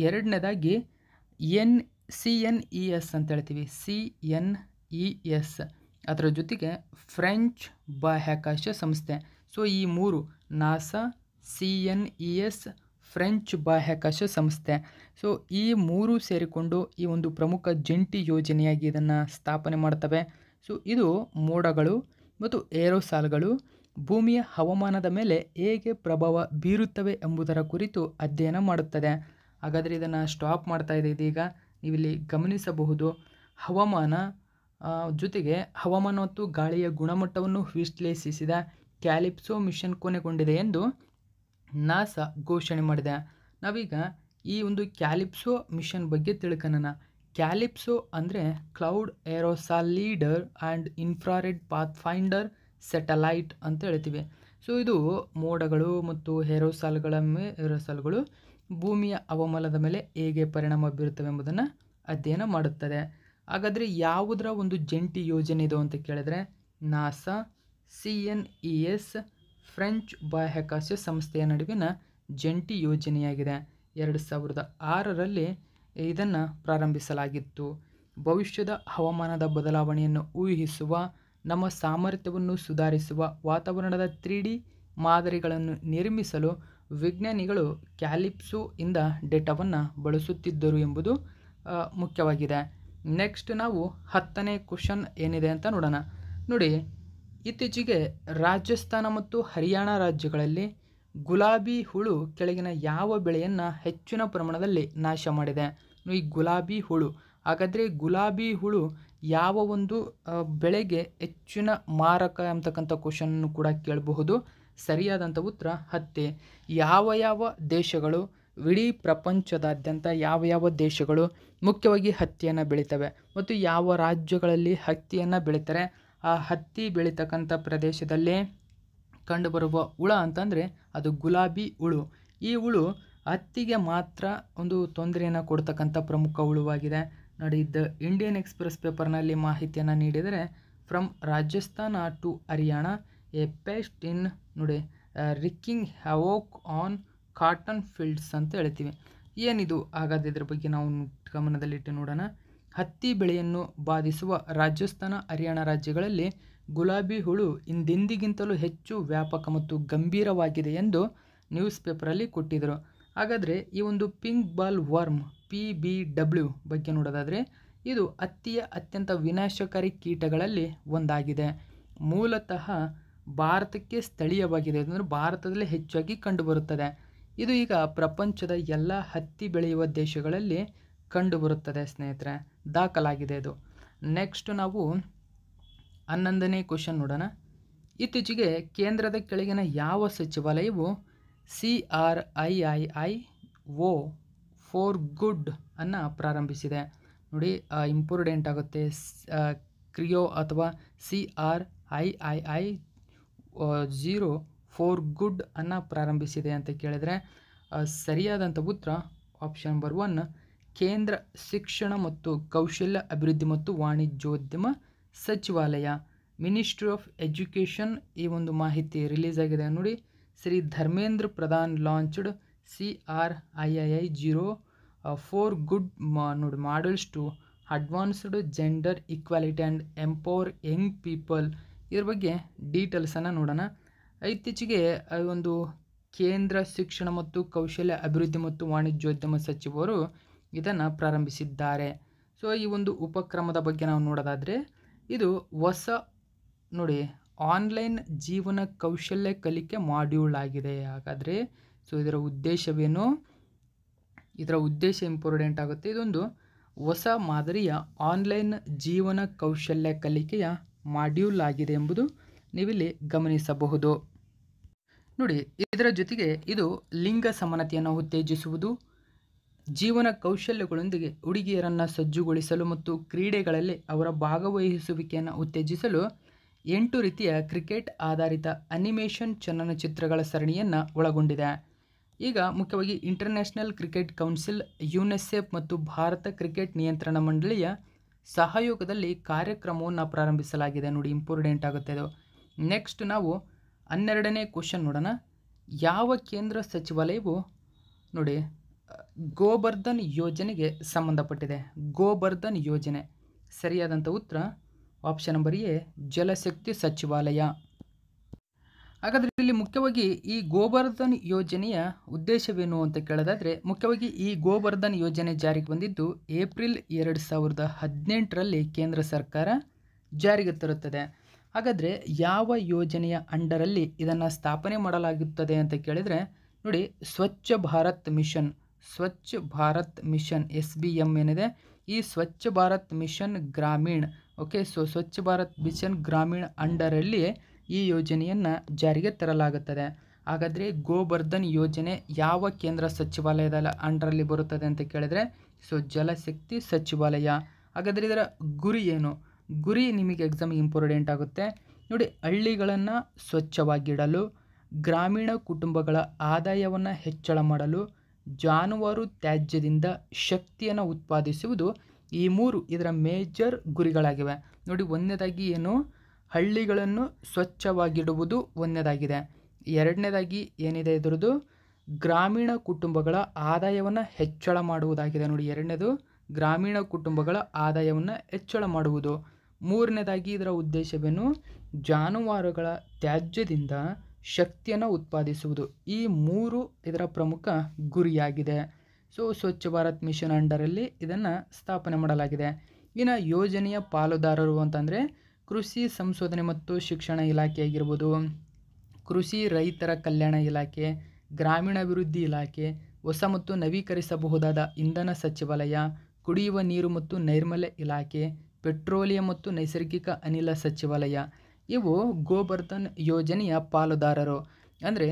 ಎರಡನೇದಾಗಿ N C N E S ಅಂತ ಹೇಳ್ತೀವಿ ಸಿ ಎನ್ ಇ ಎಸ್ ಅದರ ಜೊತೆಗೆ ಫ್ರೆಂಚ್ ಬಾಹ್ಯಾಕಾಶ ಸಂಸ್ಥೆ ಸೊ ಈ ಮೂರು NASA C N E S French ಬಾಹ್ಯಾಕಾಶ ಸಂಸ್ಥೆ ಸೊ ಈ ಮೂರು ಸೇರಿಕೊಂಡು ಈ ಒಂದು ಪ್ರಮುಖ ಜಂಟಿ ಯೋಜನೆಯಾಗಿ ಇದನ್ನು ಸ್ಥಾಪನೆ ಮಾಡ್ತವೆ ಸೊ ಇದು ಮೋಡಗಳು ಮತ್ತು ಏರೋಸಾಲ್ಗಳು ಭೂಮಿಯ ಹವಾಮಾನದ ಮೇಲೆ ಹೇಗೆ ಪ್ರಭಾವ ಬೀರುತ್ತವೆ ಎಂಬುದರ ಕುರಿತು ಅಧ್ಯಯನ ಮಾಡುತ್ತದೆ ಹಾಗಾದರೆ ಇದನ್ನು ಸ್ಟಾಪ್ ಮಾಡ್ತಾ ಇದೆ ಇದೀಗ ನೀವಿಲ್ಲಿ ಗಮನಿಸಬಹುದು ಹವಾಮಾನ ಜೊತೆಗೆ ಹವಾಮಾನ ಮತ್ತು ಗಾಳಿಯ ಗುಣಮಟ್ಟವನ್ನು ವಿಶ್ಲೇಷಿಸಿದ ಕ್ಯಾಲಿಪ್ಸೋ ಮಿಷನ್ ಕೊನೆಗೊಂಡಿದೆ ಎಂದು ನಾಸಾ ಘೋಷಣೆ ಮಾಡಿದೆ ನಾವೀಗ ಈ ಒಂದು ಕ್ಯಾಲಿಪ್ಸೋ ಮಿಷನ್ ಬಗ್ಗೆ ತಿಳ್ಕೊಳ್ಳೋಣ ಕ್ಯಾಲಿಪ್ಸೋ ಅಂದರೆ cloud aerosol lidar and infrared pathfinder satellite ಅಂತ ಹೇಳ್ತೀವಿ ಸೊ ಇದು ಮೋಡಗಳು ಮತ್ತು ಹೇರೋಸಾಲ್ಗಳ ಮೇ ಏರೋಸಾಲ್ಗಳು ಭೂಮಿಯ ಹವಾಮಾನದ ಮೇಲೆ ಹೇಗೆ ಪರಿಣಾಮ ಬೀರುತ್ತವೆ ಎಂಬುದನ್ನು ಅಧ್ಯಯನ ಮಾಡುತ್ತದೆ ಹಾಗಾದರೆ ಯಾವುದರ ಒಂದು ಜಂಟಿ ಯೋಜನೆ ಇದು ಅಂತ ಕೇಳಿದ್ರೆ NASA C N E S French ಬಾಹ್ಯಾಕಾಶ ಸಂಸ್ಥೆಯ ನಡುವಿನ ಜಂಟಿ ಯೋಜನೆಯಾಗಿದೆ ಎರಡು ಸಾವಿರದ ಆರರಲ್ಲಿ ಇದನ್ನು ಪ್ರಾರಂಭಿಸಲಾಗಿತ್ತು ಭವಿಷ್ಯದ ಹವಾಮಾನದ ಬದಲಾವಣೆಯನ್ನು ಊಹಿಸುವ ನಮ್ಮ ಸಾಮರ್ಥ್ಯವನ್ನು ಸುಧಾರಿಸುವ ವಾತಾವರಣದ ತ್ರೀ ಮಾದರಿಗಳನ್ನು ನಿರ್ಮಿಸಲು ವಿಜ್ಞಾನಿಗಳು ಕ್ಯಾಲಿಪ್ಸೋ ಇಂದ ಡೇಟಾವನ್ನು ಬಳಸುತ್ತಿದ್ದರು ಎಂಬುದು ಮುಖ್ಯವಾಗಿದೆ ನೆಕ್ಸ್ಟ್ ನಾವು ಹತ್ತನೇ ಕ್ವಶನ್ ಏನಿದೆ ಅಂತ ನೋಡೋಣ ನೋಡಿ ಇತ್ತೀಚೆಗೆ ರಾಜಸ್ಥಾನ ಮತ್ತು ಹರಿಯಾಣ ರಾಜ್ಯಗಳಲ್ಲಿ ಗುಲಾಬಿ ಹುಳು ಕೆಳಗಿನ ಯಾವ ಬೆಳೆಯನ್ನು ಹೆಚ್ಚಿನ ಪ್ರಮಾಣದಲ್ಲಿ ನಾಶ ಮಾಡಿದೆ ಈ ಗುಲಾಬಿ ಹುಳು ಹಾಗಾದರೆ ಗುಲಾಬಿ ಹುಳು ಯಾವ ಒಂದು ಬೆಳೆಗೆ ಹೆಚ್ಚಿನ ಮಾರಕ ಅಂತಕ್ಕಂಥ ಕ್ವಶನ್ನು ಕೂಡ ಕೇಳಬಹುದು ಸರಿಯಾದಂಥ ಉತ್ತರ ಹತ್ತಿ ಯಾವ ಯಾವ ದೇಶಗಳು ಇಡೀ ಪ್ರಪಂಚದಾದ್ಯಂತ ಯಾವ ಯಾವ ದೇಶಗಳು ಮುಖ್ಯವಾಗಿ ಹತ್ತಿಯನ್ನು ಬೆಳಿತವೆ ಮತ್ತು ಯಾವ ರಾಜ್ಯಗಳಲ್ಲಿ ಹತ್ತಿಯನ್ನು ಬೆಳೀತಾರೆ ಆ ಹತ್ತಿ ಬೆಳೀತಕ್ಕಂಥ ಪ್ರದೇಶದಲ್ಲೇ ಕಂಡುಬರುವ ಹುಳ ಅಂತಂದರೆ ಅದು ಗುಲಾಬಿ ಹುಳು ಈ ಹುಳು ಹತ್ತಿಗೆ ಮಾತ್ರ ಒಂದು ತೊಂದರೆಯನ್ನು ಕೊಡ್ತಕ್ಕಂಥ ಪ್ರಮುಖ ಹುಳುವಾಗಿದೆ ನೋಡಿ ದ ಇಂಡಿಯನ್ ಎಕ್ಸ್ಪ್ರೆಸ್ ಪೇಪರ್ನಲ್ಲಿ ಮಾಹಿತಿಯನ್ನು ನೀಡಿದರೆ from Rajasthan to Haryana a pest in ನೋಡಿ wreaking havoc on cotton fields ಅಂತ ಹೇಳ್ತೀವಿ ಏನಿದು ಹಾಗಾದ್ರೆ ಇದ್ರ ಬಗ್ಗೆ ನಾವು ಗಮನದಲ್ಲಿಟ್ಟು ನೋಡೋಣ ಹತ್ತಿ ಬೆಳೆಯನ್ನು ಬಾಧಿಸುವ ರಾಜಸ್ಥಾನ ಹರಿಯಾಣ ರಾಜ್ಯಗಳಲ್ಲಿ ಗುಲಾಬಿ ಹುಳು ಹಿಂದೆಂದಿಗಿಂತಲೂ ಹೆಚ್ಚು ವ್ಯಾಪಕ ಮತ್ತು ಗಂಭೀರವಾಗಿದೆ ಎಂದು ನ್ಯೂಸ್ ಪೇಪರಲ್ಲಿ ಕೊಟ್ಟಿದ್ದರು ಹಾಗಾದರೆ ಈ ಒಂದು pink bollworm P B W ಬಗ್ಗೆ ನೋಡೋದಾದರೆ ಇದು ಹತ್ತಿಯ ಅತ್ಯಂತ ವಿನಾಶಕಾರಿ ಕೀಟಗಳಲ್ಲಿ ಒಂದಾಗಿದೆ ಮೂಲತಃ ಭಾರತಕ್ಕೆ ಸ್ಥಳೀಯವಾಗಿದೆ ಅಂದರೆ ಭಾರತದಲ್ಲಿ ಹೆಚ್ಚಾಗಿ ಕಂಡುಬರುತ್ತದೆ ಇದು ಈಗ ಪ್ರಪಂಚದ ಎಲ್ಲ ಹತ್ತಿ ಬೆಳೆಯುವ ದೇಶಗಳಲ್ಲಿ ಕಂಡುಬರುತ್ತದೆ ಸ್ನೇಹಿತರೆ ದಾಖಲಾಗಿದೆ ಇದು ನೆಕ್ಸ್ಟ್ ನಾವು ಹನ್ನೊಂದನೇ ಕ್ವಶನ್ ನೋಡೋಣ ಇತ್ತೀಚೆಗೆ ಕೇಂದ್ರದ ಕೆಳಗಿನ ಯಾವ ಸಚಿವಾಲಯವು C R I I I O four good ಅನ್ನು ಪ್ರಾರಂಭಿಸಿದೆ ನೋಡಿ ಇಂಪಾರ್ಟೆಂಟ್ ಆಗುತ್ತೆ ಕ್ರಿಯೋ ಅಥವಾ C R I I I zero four good ಅನ್ನು ಪ್ರಾರಂಭಿಸಿದೆ ಅಂತ ಕೇಳಿದರೆ ಸರಿಯಾದಂಥ ಉತ್ತರ ಆಪ್ಷನ್ ನಂಬರ್ ಒನ್ ಕೇಂದ್ರ ಶಿಕ್ಷಣ ಮತ್ತು ಕೌಶಲ್ಯ ಅಭಿವೃದ್ಧಿ ಮತ್ತು ವಾಣಿಜ್ಯೋದ್ಯಮ ಸಚಿವಾಲಯ ಮಿನಿಸ್ಟ್ರಿ ಆಫ್ ಎಜುಕೇಷನ್ ಈ ಒಂದು ಮಾಹಿತಿ ರಿಲೀಸ್ ಆಗಿದೆ ನೋಡಿ Shri Dharmendra Pradhan launched C R I I I zero four good ನೋಡಿ models to advanced gender equality and empower young people ಇದ್ರ ಬಗ್ಗೆ ಡೀಟೇಲ್ಸನ್ನು ನೋಡೋಣ ಇತ್ತೀಚೆಗೆ ಒಂದು ಕೇಂದ್ರ ಶಿಕ್ಷಣ ಮತ್ತು ಕೌಶಲ್ಯ ಅಭಿವೃದ್ಧಿ ಮತ್ತು ವಾಣಿಜ್ಯೋದ್ಯಮ ಸಚಿವರು ಇದನ್ನು ಪ್ರಾರಂಭಿಸಿದ್ದಾರೆ ಸೊ ಈ ಒಂದು ಉಪಕ್ರಮದ ಬಗ್ಗೆ ನಾವು ನೋಡೋದಾದರೆ ಇದು ಹೊಸ ನೋಡಿ ಆನ್ಲೈನ್ ಜೀವನ ಕೌಶಲ್ಯ ಕಲಿಕೆ ಮಾಡ್ಯೂಲ್ ಆಗಿದೆ ಹಾಗಾದರೆ ಸೊ ಇದರ ಉದ್ದೇಶವೇನು ಇದರ ಉದ್ದೇಶ ಇಂಪಾರ್ಟೆಂಟ್ ಆಗುತ್ತೆ ಇದೊಂದು ಹೊಸ ಮಾದರಿಯ ಆನ್ಲೈನ್ ಜೀವನ ಕೌಶಲ್ಯ ಕಲಿಕೆಯ ಮಾಡ್ಯೂಲ್ ಆಗಿದೆ ಎಂಬುದು ನೀವಿಲ್ಲಿ ಗಮನಿಸಬಹುದು ನೋಡಿ ಇದರ ಜೊತೆಗೆ ಇದು ಲಿಂಗ ಸಮಾನತೆಯನ್ನು ಉತ್ತೇಜಿಸುವುದು ಜೀವನ ಕೌಶಲ್ಯಗಳೊಂದಿಗೆ ಹುಡುಗಿಯರನ್ನು ಸಜ್ಜುಗೊಳಿಸಲು ಮತ್ತು ಕ್ರೀಡೆಗಳಲ್ಲಿ ಅವರ ಭಾಗವಹಿಸುವಿಕೆಯನ್ನು ಉತ್ತೇಜಿಸಲು ಎಂಟು ರೀತಿಯ ಕ್ರಿಕೆಟ್ ಆಧಾರಿತ ಅನಿಮೇಷನ್ ಚಲನಚಿತ್ರಗಳ ಸರಣಿಯನ್ನು ಒಳಗೊಂಡಿದೆ ಈಗ ಮುಖ್ಯವಾಗಿ ಇಂಟರ್ನ್ಯಾಷನಲ್ ಕ್ರಿಕೆಟ್ ಕೌನ್ಸಿಲ್ ಯುನೆಸೆಫ್ ಮತ್ತು ಭಾರತ ಕ್ರಿಕೆಟ್ ನಿಯಂತ್ರಣ ಮಂಡಳಿಯ ಸಹಯೋಗದಲ್ಲಿ ಕಾರ್ಯಕ್ರಮವನ್ನು ಪ್ರಾರಂಭಿಸಲಾಗಿದೆ ನೋಡಿ ಇಂಪಾರ್ಟೆಂಟ್ ಆಗುತ್ತೆ ಇದು ನೆಕ್ಸ್ಟ್ ನಾವು ಹನ್ನೆರಡನೇ ಕ್ವಶನ್ ನೋಡೋಣ ಯಾವ ಕೇಂದ್ರ ಸಚಿವಾಲಯವು ನೋಡಿ ಗೋಬರ್ಧನ್ ಯೋಜನೆಗೆ ಸಂಬಂಧಪಟ್ಟಿದೆ ಗೋಬರ್ಧನ್ ಯೋಜನೆ ಸರಿಯಾದಂಥ ಉತ್ತರ ಆಪ್ಷನ್ ನಂಬರ್ ಎ ಜಲಶಕ್ತಿ ಸಚಿವಾಲಯ ಹಾಗಾದರೆ ಇಲ್ಲಿ ಮುಖ್ಯವಾಗಿ ಈ ಗೋಬರ್ಧನ್ ಯೋಜನೆಯ ಉದ್ದೇಶವೇನು ಅಂತ ಕೇಳೋದಾದರೆ ಮುಖ್ಯವಾಗಿ ಈ ಗೋವರ್ಧನ್ ಯೋಜನೆ ಜಾರಿಗೆ ಬಂದಿದ್ದು ಏಪ್ರಿಲ್ ಎರಡು ಸಾವಿರದ ಹದಿನೆಂಟರಲ್ಲಿ ಕೇಂದ್ರ ಸರ್ಕಾರ ಜಾರಿಗೆ ತರುತ್ತದೆ ಹಾಗಾದರೆ ಯಾವ ಯೋಜನೆಯ ಅಂಡರಲ್ಲಿ ಇದನ್ನು ಸ್ಥಾಪನೆ ಮಾಡಲಾಗುತ್ತದೆ ಅಂತ ಕೇಳಿದರೆ ನೋಡಿ ಸ್ವಚ್ಛ Bharat mission Swachh Bharat mission S B M ಏನಿದೆ ಈ Swachh Bharat mission Grameen okay so Swachh Bharat mission Gramin ಅಂಡರಲ್ಲಿ ಈ ಯೋಜನೆಯನ್ನು ಜಾರಿಗೆ ತರಲಾಗುತ್ತದೆ ಹಾಗಾದರೆ ಗೋವರ್ಧನ್ ಯೋಜನೆ ಯಾವ ಕೇಂದ್ರ ಸಚಿವಾಲಯದ ಅಂಡರಲ್ಲಿ ಬರುತ್ತದೆ ಅಂತ ಕೇಳಿದರೆ ಸೊ ಜಲಶಕ್ತಿ ಸಚಿವಾಲಯ ಹಾಗಾದರೆ ಇದರ ಗುರಿ ಏನು ಗುರಿ ನಿಮಗೆ ಎಕ್ಸಾಮ್ ಇಂಪಾರ್ಟೆಂಟ್ ಆಗುತ್ತೆ ನೋಡಿ ಹಳ್ಳಿಗಳನ್ನು ಸ್ವಚ್ಛವಾಗಿಡಲು ಗ್ರಾಮೀಣ ಕುಟುಂಬಗಳ ಆದಾಯವನ್ನು ಹೆಚ್ಚಳ ಮಾಡಲು ಜಾನುವಾರು ತ್ಯಾಜ್ಯದಿಂದ ಶಕ್ತಿಯನ್ನು ಉತ್ಪಾದಿಸುವುದು ಈ ಮೂರು ಇದರ ಮೇಜರ್ ಗುರಿಗಳಾಗಿವೆ ನೋಡಿ ಒಂದನೇದಾಗಿ ಏನು ಹಳ್ಳಿಗಳನ್ನು ಸ್ವಚ್ಛವಾಗಿಡುವುದು ಒಂದನೇದಾಗಿದೆ ಎರಡನೇದಾಗಿ ಏನಿದೆ ಇದರದು ಗ್ರಾಮೀಣ ಕುಟುಂಬಗಳ ಆದಾಯವನ್ನು ಹೆಚ್ಚಳ ಮಾಡುವುದಾಗಿದೆ ನೋಡಿ ಎರಡನೇದು ಗ್ರಾಮೀಣ ಕುಟುಂಬಗಳ ಆದಾಯವನ್ನು ಹೆಚ್ಚಳ ಮಾಡುವುದು ಮೂರನೇದಾಗಿ ಇದರ ಉದ್ದೇಶವೇನು ಜಾನುವಾರುಗಳ ತ್ಯಾಜ್ಯದಿಂದ ಶಕ್ತಿಯನ್ನು ಉತ್ಪಾದಿಸುವುದು ಈ ಮೂರು ಇದರ ಪ್ರಮುಖ ಗುರಿಯಾಗಿದೆ ಸೊ ಸ್ವಚ್ಛ ಭಾರತ್ ಮಿಷನ್ ಅಂಡರಲ್ಲಿ ಇದನ್ನು ಸ್ಥಾಪನೆ ಮಾಡಲಾಗಿದೆ ಇನ್ನು ಯೋಜನೆಯ ಪಾಲುದಾರರು ಅಂತಂದರೆ ಕೃಷಿ ಸಂಶೋಧನೆ ಮತ್ತು ಶಿಕ್ಷಣ ಇಲಾಖೆ ಆಗಿರ್ಬೋದು ಕೃಷಿ ರೈತರ ಕಲ್ಯಾಣ ಇಲಾಖೆ ಗ್ರಾಮೀಣಾಭಿವೃದ್ಧಿ ಇಲಾಖೆ ಹೊಸ ಮತ್ತು ನವೀಕರಿಸಬಹುದಾದ ಇಂಧನ ಸಚಿವಾಲಯ ಕುಡಿಯುವ ನೀರು ಮತ್ತು ನೈರ್ಮಲ್ಯ ಇಲಾಖೆ ಪೆಟ್ರೋಲಿಯಂ ಮತ್ತು ನೈಸರ್ಗಿಕ ಅನಿಲ ಸಚಿವಾಲಯ ಇವು ಗೋಬರ್ಧನ್ ಯೋಜನೆಯ ಪಾಲುದಾರರು ಅಂದರೆ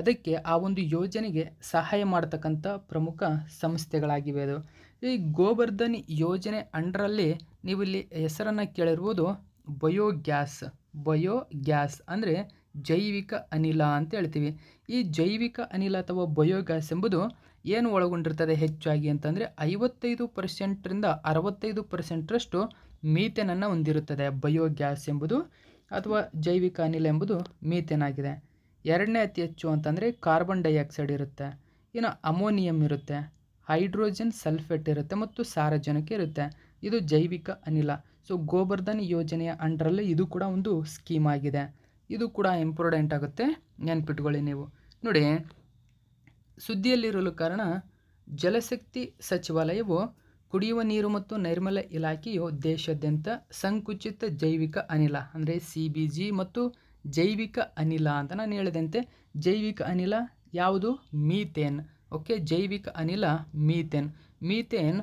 ಅದಕ್ಕೆ ಆ ಒಂದು ಯೋಜನೆಗೆ ಸಹಾಯ ಮಾಡತಕ್ಕಂಥ ಪ್ರಮುಖ ಸಂಸ್ಥೆಗಳಾಗಿವೆ ಅದು ಈ ಗೋಬರ್ಧನ್ ಯೋಜನೆ ಅಂಡರಲ್ಲಿ ನೀವು ಇಲ್ಲಿ ಹೆಸರನ್ನು ಕೇಳಿರುವುದು ಬಯೋಗ್ಯಾಸ್ ಬಯೋಗ್ಯಾಸ್ ಅಂದರೆ ಜೈವಿಕ ಅನಿಲ ಅಂತ ಹೇಳ್ತೀವಿ ಈ ಜೈವಿಕ ಅನಿಲ ಅಥವಾ ಬಯೋಗ್ಯಾಸ್ ಎಂಬುದು ಏನು ಒಳಗೊಂಡಿರ್ತದೆ ಹೆಚ್ಚಾಗಿ ಅಂತಂದರೆ ಐವತ್ತೈದು ಪರ್ಸೆಂಟ್ರಿಂದ ಅರವತ್ತೈದು ಪರ್ಸೆಂಟ್ರಷ್ಟು ಮೀಥೆನನ್ನು ಹೊಂದಿರುತ್ತದೆ ಬಯೋಗ್ಯಾಸ್ ಎಂಬುದು ಅಥವಾ ಜೈವಿಕ ಅನಿಲ ಎಂಬುದು ಮೀಥೇನ್ ಆಗಿದೆ ಎರಡನೇ ಅತಿ ಹೆಚ್ಚು ಅಂತಂದರೆ ಕಾರ್ಬನ್ ಡೈಆಕ್ಸೈಡ್ ಇರುತ್ತೆ ಇನ್ನು ಅಮೋನಿಯಂ ಇರುತ್ತೆ ಹೈಡ್ರೋಜನ್ ಸಲ್ಫೇಟ್ ಇರುತ್ತೆ ಮತ್ತು ಸಾರಜನಕ ಇರುತ್ತೆ ಇದು ಜೈವಿಕ ಅನಿಲ ಸೊ ಗೋಬರ್ಧನ್ ಯೋಜನೆಯ ಅಂಡರಲ್ಲಿ ಇದು ಕೂಡ ಒಂದು ಸ್ಕೀಮ್ ಆಗಿದೆ ಇದು ಕೂಡ ಇಂಪಾರ್ಟೆಂಟ್ ಆಗುತ್ತೆ ನೆನ್ಪಿಟ್ಕೊಳ್ಳಿ ನೀವು ನೋಡಿ ಸುದ್ದಿಯಲ್ಲಿರಲು ಕಾರಣ ಜಲಶಕ್ತಿ ಸಚಿವಾಲಯವು ಕುಡಿಯುವ ನೀರು ಮತ್ತು ನೈರ್ಮಲ್ಯ ಇಲಾಖೆಯು ದೇಶಾದ್ಯಂತ ಸಂಕುಚಿತ ಜೈವಿಕ ಅನಿಲ ಅಂದರೆ ಸಿ ಬಿ ಜಿ ಮತ್ತು ಜೈವಿಕ ಅನಿಲ ಅಂತ ನಾನು ಹೇಳಿದಂತೆ ಜೈವಿಕ ಅನಿಲ ಯಾವುದು ಮೀಥೇನ್ ಓಕೆ ಜೈವಿಕ ಅನಿಲ ಮೀಥೇನ್ ಮೀಥೇನ್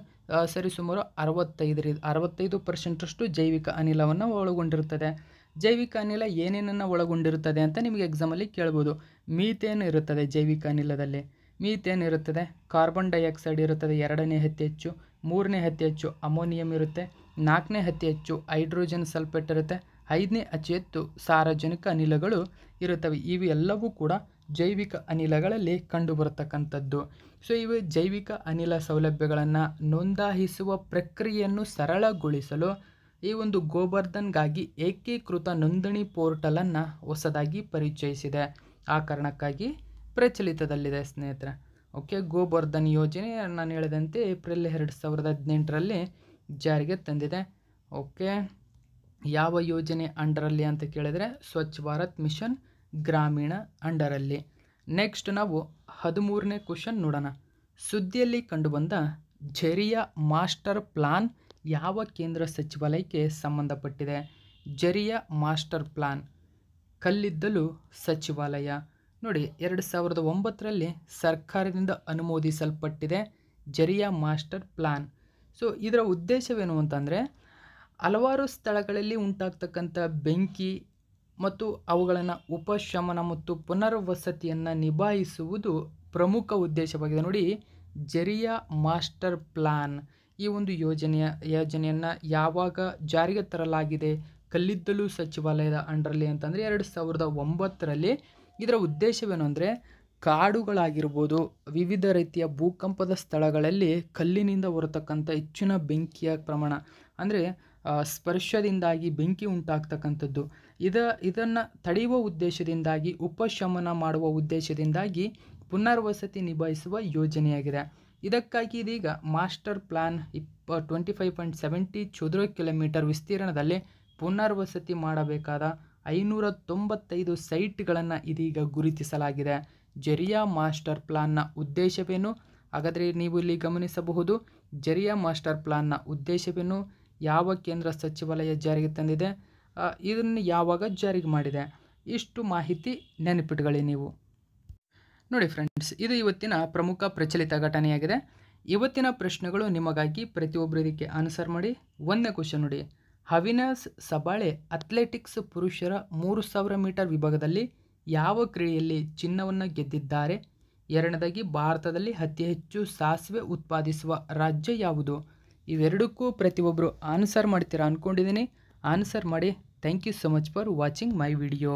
ಸರಿಸುಮಾರು ಅರವತ್ತೈದರಿಂದ ಅರವತ್ತೈದು ಪರ್ಸೆಂಟಷ್ಟು ಜೈವಿಕ ಅನಿಲವನ್ನು ಒಳಗೊಂಡಿರುತ್ತದೆ ಜೈವಿಕ ಅನಿಲ ಏನೇನನ್ನು ಒಳಗೊಂಡಿರುತ್ತದೆ ಅಂತ ನಿಮಗೆ ಎಕ್ಸಾಮಲ್ಲಿ ಕೇಳ್ಬೋದು ಮೀಥೇನ್ ಇರುತ್ತದೆ ಜೈವಿಕ ಅನಿಲದಲ್ಲಿ ಮೀಥೇನ್ ಇರುತ್ತದೆ ಕಾರ್ಬನ್ ಡೈಆಕ್ಸೈಡ್ ಇರುತ್ತದೆ ಎರಡನೇ ಅತಿ ಹೆಚ್ಚು ಮೂರನೇ ಅತಿ ಹೆಚ್ಚು ಅಮೋನಿಯಂ ಇರುತ್ತೆ ನಾಲ್ಕನೇ ಅತಿ ಹೆಚ್ಚು ಹೈಡ್ರೋಜನ್ ಸಲ್ಪೇಟ್ ಇರುತ್ತೆ ಐದನೇ ಅತಿ ಹೆಚ್ಚು ಸಾರಜನಕ ಅನಿಲಗಳು ಇರುತ್ತವೆ ಇವೆಲ್ಲವೂ ಕೂಡ ಜೈವಿಕ ಅನಿಲಗಳಲ್ಲಿ ಕಂಡುಬರತಕ್ಕಂಥದ್ದು ಸೊ ಇವು ಜೈವಿಕ ಅನಿಲ ಸೌಲಭ್ಯಗಳನ್ನು ನೋಂದಾಯಿಸುವ ಪ್ರಕ್ರಿಯೆಯನ್ನು ಸರಳಗೊಳಿಸಲು ಈ ಒಂದು ಗೋಬರ್ಧನ್ಗಾಗಿ ಏಕೀಕೃತ ನೋಂದಣಿ ಪೋರ್ಟಲನ್ನು ಹೊಸದಾಗಿ ಪರಿಚಯಿಸಿದೆ ಆ ಕಾರಣಕ್ಕಾಗಿ ಪ್ರಚಲಿತದಲ್ಲಿದೆ ಸ್ನೇಹಿತರೆ ಓಕೆ ಗೋವರ್ಧನ್ ಯೋಜನೆ ನಾನು ಹೇಳಿದಂತೆ ಏಪ್ರಿಲ್ ಎರಡು ಸಾವಿರದ ಹದಿನೆಂಟರಲ್ಲಿ ಜಾರಿಗೆ ತಂದಿದೆ ಓಕೆ ಯಾವ ಯೋಜನೆ ಅಂಡರಲ್ಲಿ ಅಂತ ಕೇಳಿದರೆ ಸ್ವಚ್ಛ ಭಾರತ್ ಮಿಷನ್ ಗ್ರಾಮೀಣ ಅಂಡರಲ್ಲಿ ನೆಕ್ಸ್ಟ್ ನಾವು ಹದಿಮೂರನೇ ಕ್ವಶನ್ ನೋಡೋಣ ಸುದ್ದಿಯಲ್ಲಿ ಕಂಡುಬಂದ ಝರಿಯ ಮಾಸ್ಟರ್ ಪ್ಲಾನ್ ಯಾವ ಕೇಂದ್ರ ಸಚಿವಾಲಯಕ್ಕೆ ಸಂಬಂಧಪಟ್ಟಿದೆ ಝರಿಯ ಮಾಸ್ಟರ್ ಪ್ಲಾನ್ ಕಲ್ಲಿದ್ದಲು ಸಚಿವಾಲಯ ನೋಡಿ ಎರಡು ಸಾವಿರದ ಒಂಬತ್ತರಲ್ಲಿ ಸರ್ಕಾರದಿಂದ ಅನುಮೋದಿಸಲ್ಪಟ್ಟಿದೆ ಜರಿಯಾ ಮಾಸ್ಟರ್ ಪ್ಲ್ಯಾನ್ ಸೊ ಇದರ ಉದ್ದೇಶವೇನು ಅಂತಂದರೆ ಹಲವಾರು ಸ್ಥಳಗಳಲ್ಲಿ ಉಂಟಾಗ್ತಕ್ಕಂಥ ಬೆಂಕಿ ಮತ್ತು ಅವುಗಳನ್ನು ಉಪಶಮನ ಮತ್ತು ಪುನರ್ವಸತಿಯನ್ನು ನಿಭಾಯಿಸುವುದು ಪ್ರಮುಖ ಉದ್ದೇಶವಾಗಿದೆ ನೋಡಿ ಜರಿಯಾ ಮಾಸ್ಟರ್ ಪ್ಲ್ಯಾನ್ ಈ ಒಂದು ಯೋಜನೆಯ ಯೋಜನೆಯನ್ನು ಯಾವಾಗ ಜಾರಿಗೆ ತರಲಾಗಿದೆ ಕಲ್ಲಿದ್ದಲು ಸಚಿವಾಲಯದ ಅಂಡರಲ್ಲಿ ಅಂತಂದರೆ ಎರಡು ಸಾವಿರದ ಒಂಬತ್ತರಲ್ಲಿ ಇದರ ಉದ್ದೇಶವೇನು ಅಂದರೆ ಕಾಡುಗಳಾಗಿರ್ಬೋದು ವಿವಿಧ ರೀತಿಯ ಭೂಕಂಪದ ಸ್ಥಳಗಳಲ್ಲಿ ಕಲ್ಲಿನಿಂದ ಹೊರತಕ್ಕಂಥ ಹೆಚ್ಚಿನ ಬೆಂಕಿಯ ಪ್ರಮಾಣ ಅಂದರೆ ಸ್ಪರ್ಶದಿಂದಾಗಿ ಬೆಂಕಿ ಉಂಟಾಗ್ತಕ್ಕಂಥದ್ದು ಇದ ಇದನ್ನು ತಡೆಯುವ ಉದ್ದೇಶದಿಂದಾಗಿ ಉಪಶಮನ ಮಾಡುವ ಉದ್ದೇಶದಿಂದಾಗಿ ಪುನರ್ವಸತಿ ನಿಭಾಯಿಸುವ ಯೋಜನೆಯಾಗಿದೆ ಇದಕ್ಕಾಗಿ ಇದೀಗ ಮಾಸ್ಟರ್ ಪ್ಲ್ಯಾನ್ ಇಪ್ಪ ಟ್ವೆಂಟಿ ಫೈವ್ ಪಾಯಿಂಟ್ ಸೆವೆಂಟಿ ಚದುರ ಕಿಲೋಮೀಟರ್ ವಿಸ್ತೀರ್ಣದಲ್ಲಿ ಪುನರ್ವಸತಿ ಮಾಡಬೇಕಾದ ಐನೂರ ತೊಂಬತ್ತೈದು ಸೈಟ್ಗಳನ್ನು ಇದೀಗ ಗುರುತಿಸಲಾಗಿದೆ ಜರಿಯಾ ಮಾಸ್ಟರ್ ಪ್ಲಾನ್ನ ಉದ್ದೇಶವೇನು ಹಾಗಾದರೆ ನೀವು ಇಲ್ಲಿ ಗಮನಿಸಬಹುದು ಜರಿಯಾ ಮಾಸ್ಟರ್ ಪ್ಲಾನ್ನ ಉದ್ದೇಶವೇನು ಯಾವ ಕೇಂದ್ರ ಸಚಿವಾಲಯ ಜಾರಿಗೆ ತಂದಿದೆ ಇದನ್ನು ಯಾವಾಗ ಜಾರಿಗೆ ಮಾಡಿದೆ ಇಷ್ಟು ಮಾಹಿತಿ ನೆನಪಿಟ್ಕೊಳ್ಳಿ ನೀವು ನೋಡಿ ಫ್ರೆಂಡ್ಸ್ ಇದು ಇವತ್ತಿನ ಪ್ರಮುಖ ಪ್ರಚಲಿತ ಘಟನೆಯಾಗಿದೆ ಇವತ್ತಿನ ಪ್ರಶ್ನೆಗಳು ನಿಮಗಾಗಿ ಪ್ರತಿಯೊಬ್ಬರಿಗೆ ಆನ್ಸರ್ ಮಾಡಿ ಒಂದನೇ ಕ್ವಶನ್ ನೋಡಿ ಹವಿನಾಸ್ ಸಬಾಳೆ ಅಥ್ಲೆಟಿಕ್ಸ್ ಪುರುಷರ ಮೂರು ಸಾವಿರ ಮೀಟರ್ ವಿಭಾಗದಲ್ಲಿ ಯಾವ ಕ್ರೀಡೆಯಲ್ಲಿ ಚಿನ್ನವನ್ನು ಗೆದ್ದಿದ್ದಾರೆ ಎರಡನೇದಾಗಿ ಭಾರತದಲ್ಲಿ ಅತಿ ಹೆಚ್ಚು ಸಾಸಿವೆ ಉತ್ಪಾದಿಸುವ ರಾಜ್ಯ ಯಾವುದು ಇವೆರಡಕ್ಕೂ ಪ್ರತಿಯೊಬ್ಬರು ಆನ್ಸರ್ ಮಾಡ್ತೀರಾ ಅಂದ್ಕೊಂಡಿದ್ದೀನಿ ಆನ್ಸರ್ ಮಾಡಿ thank you so much for watching my video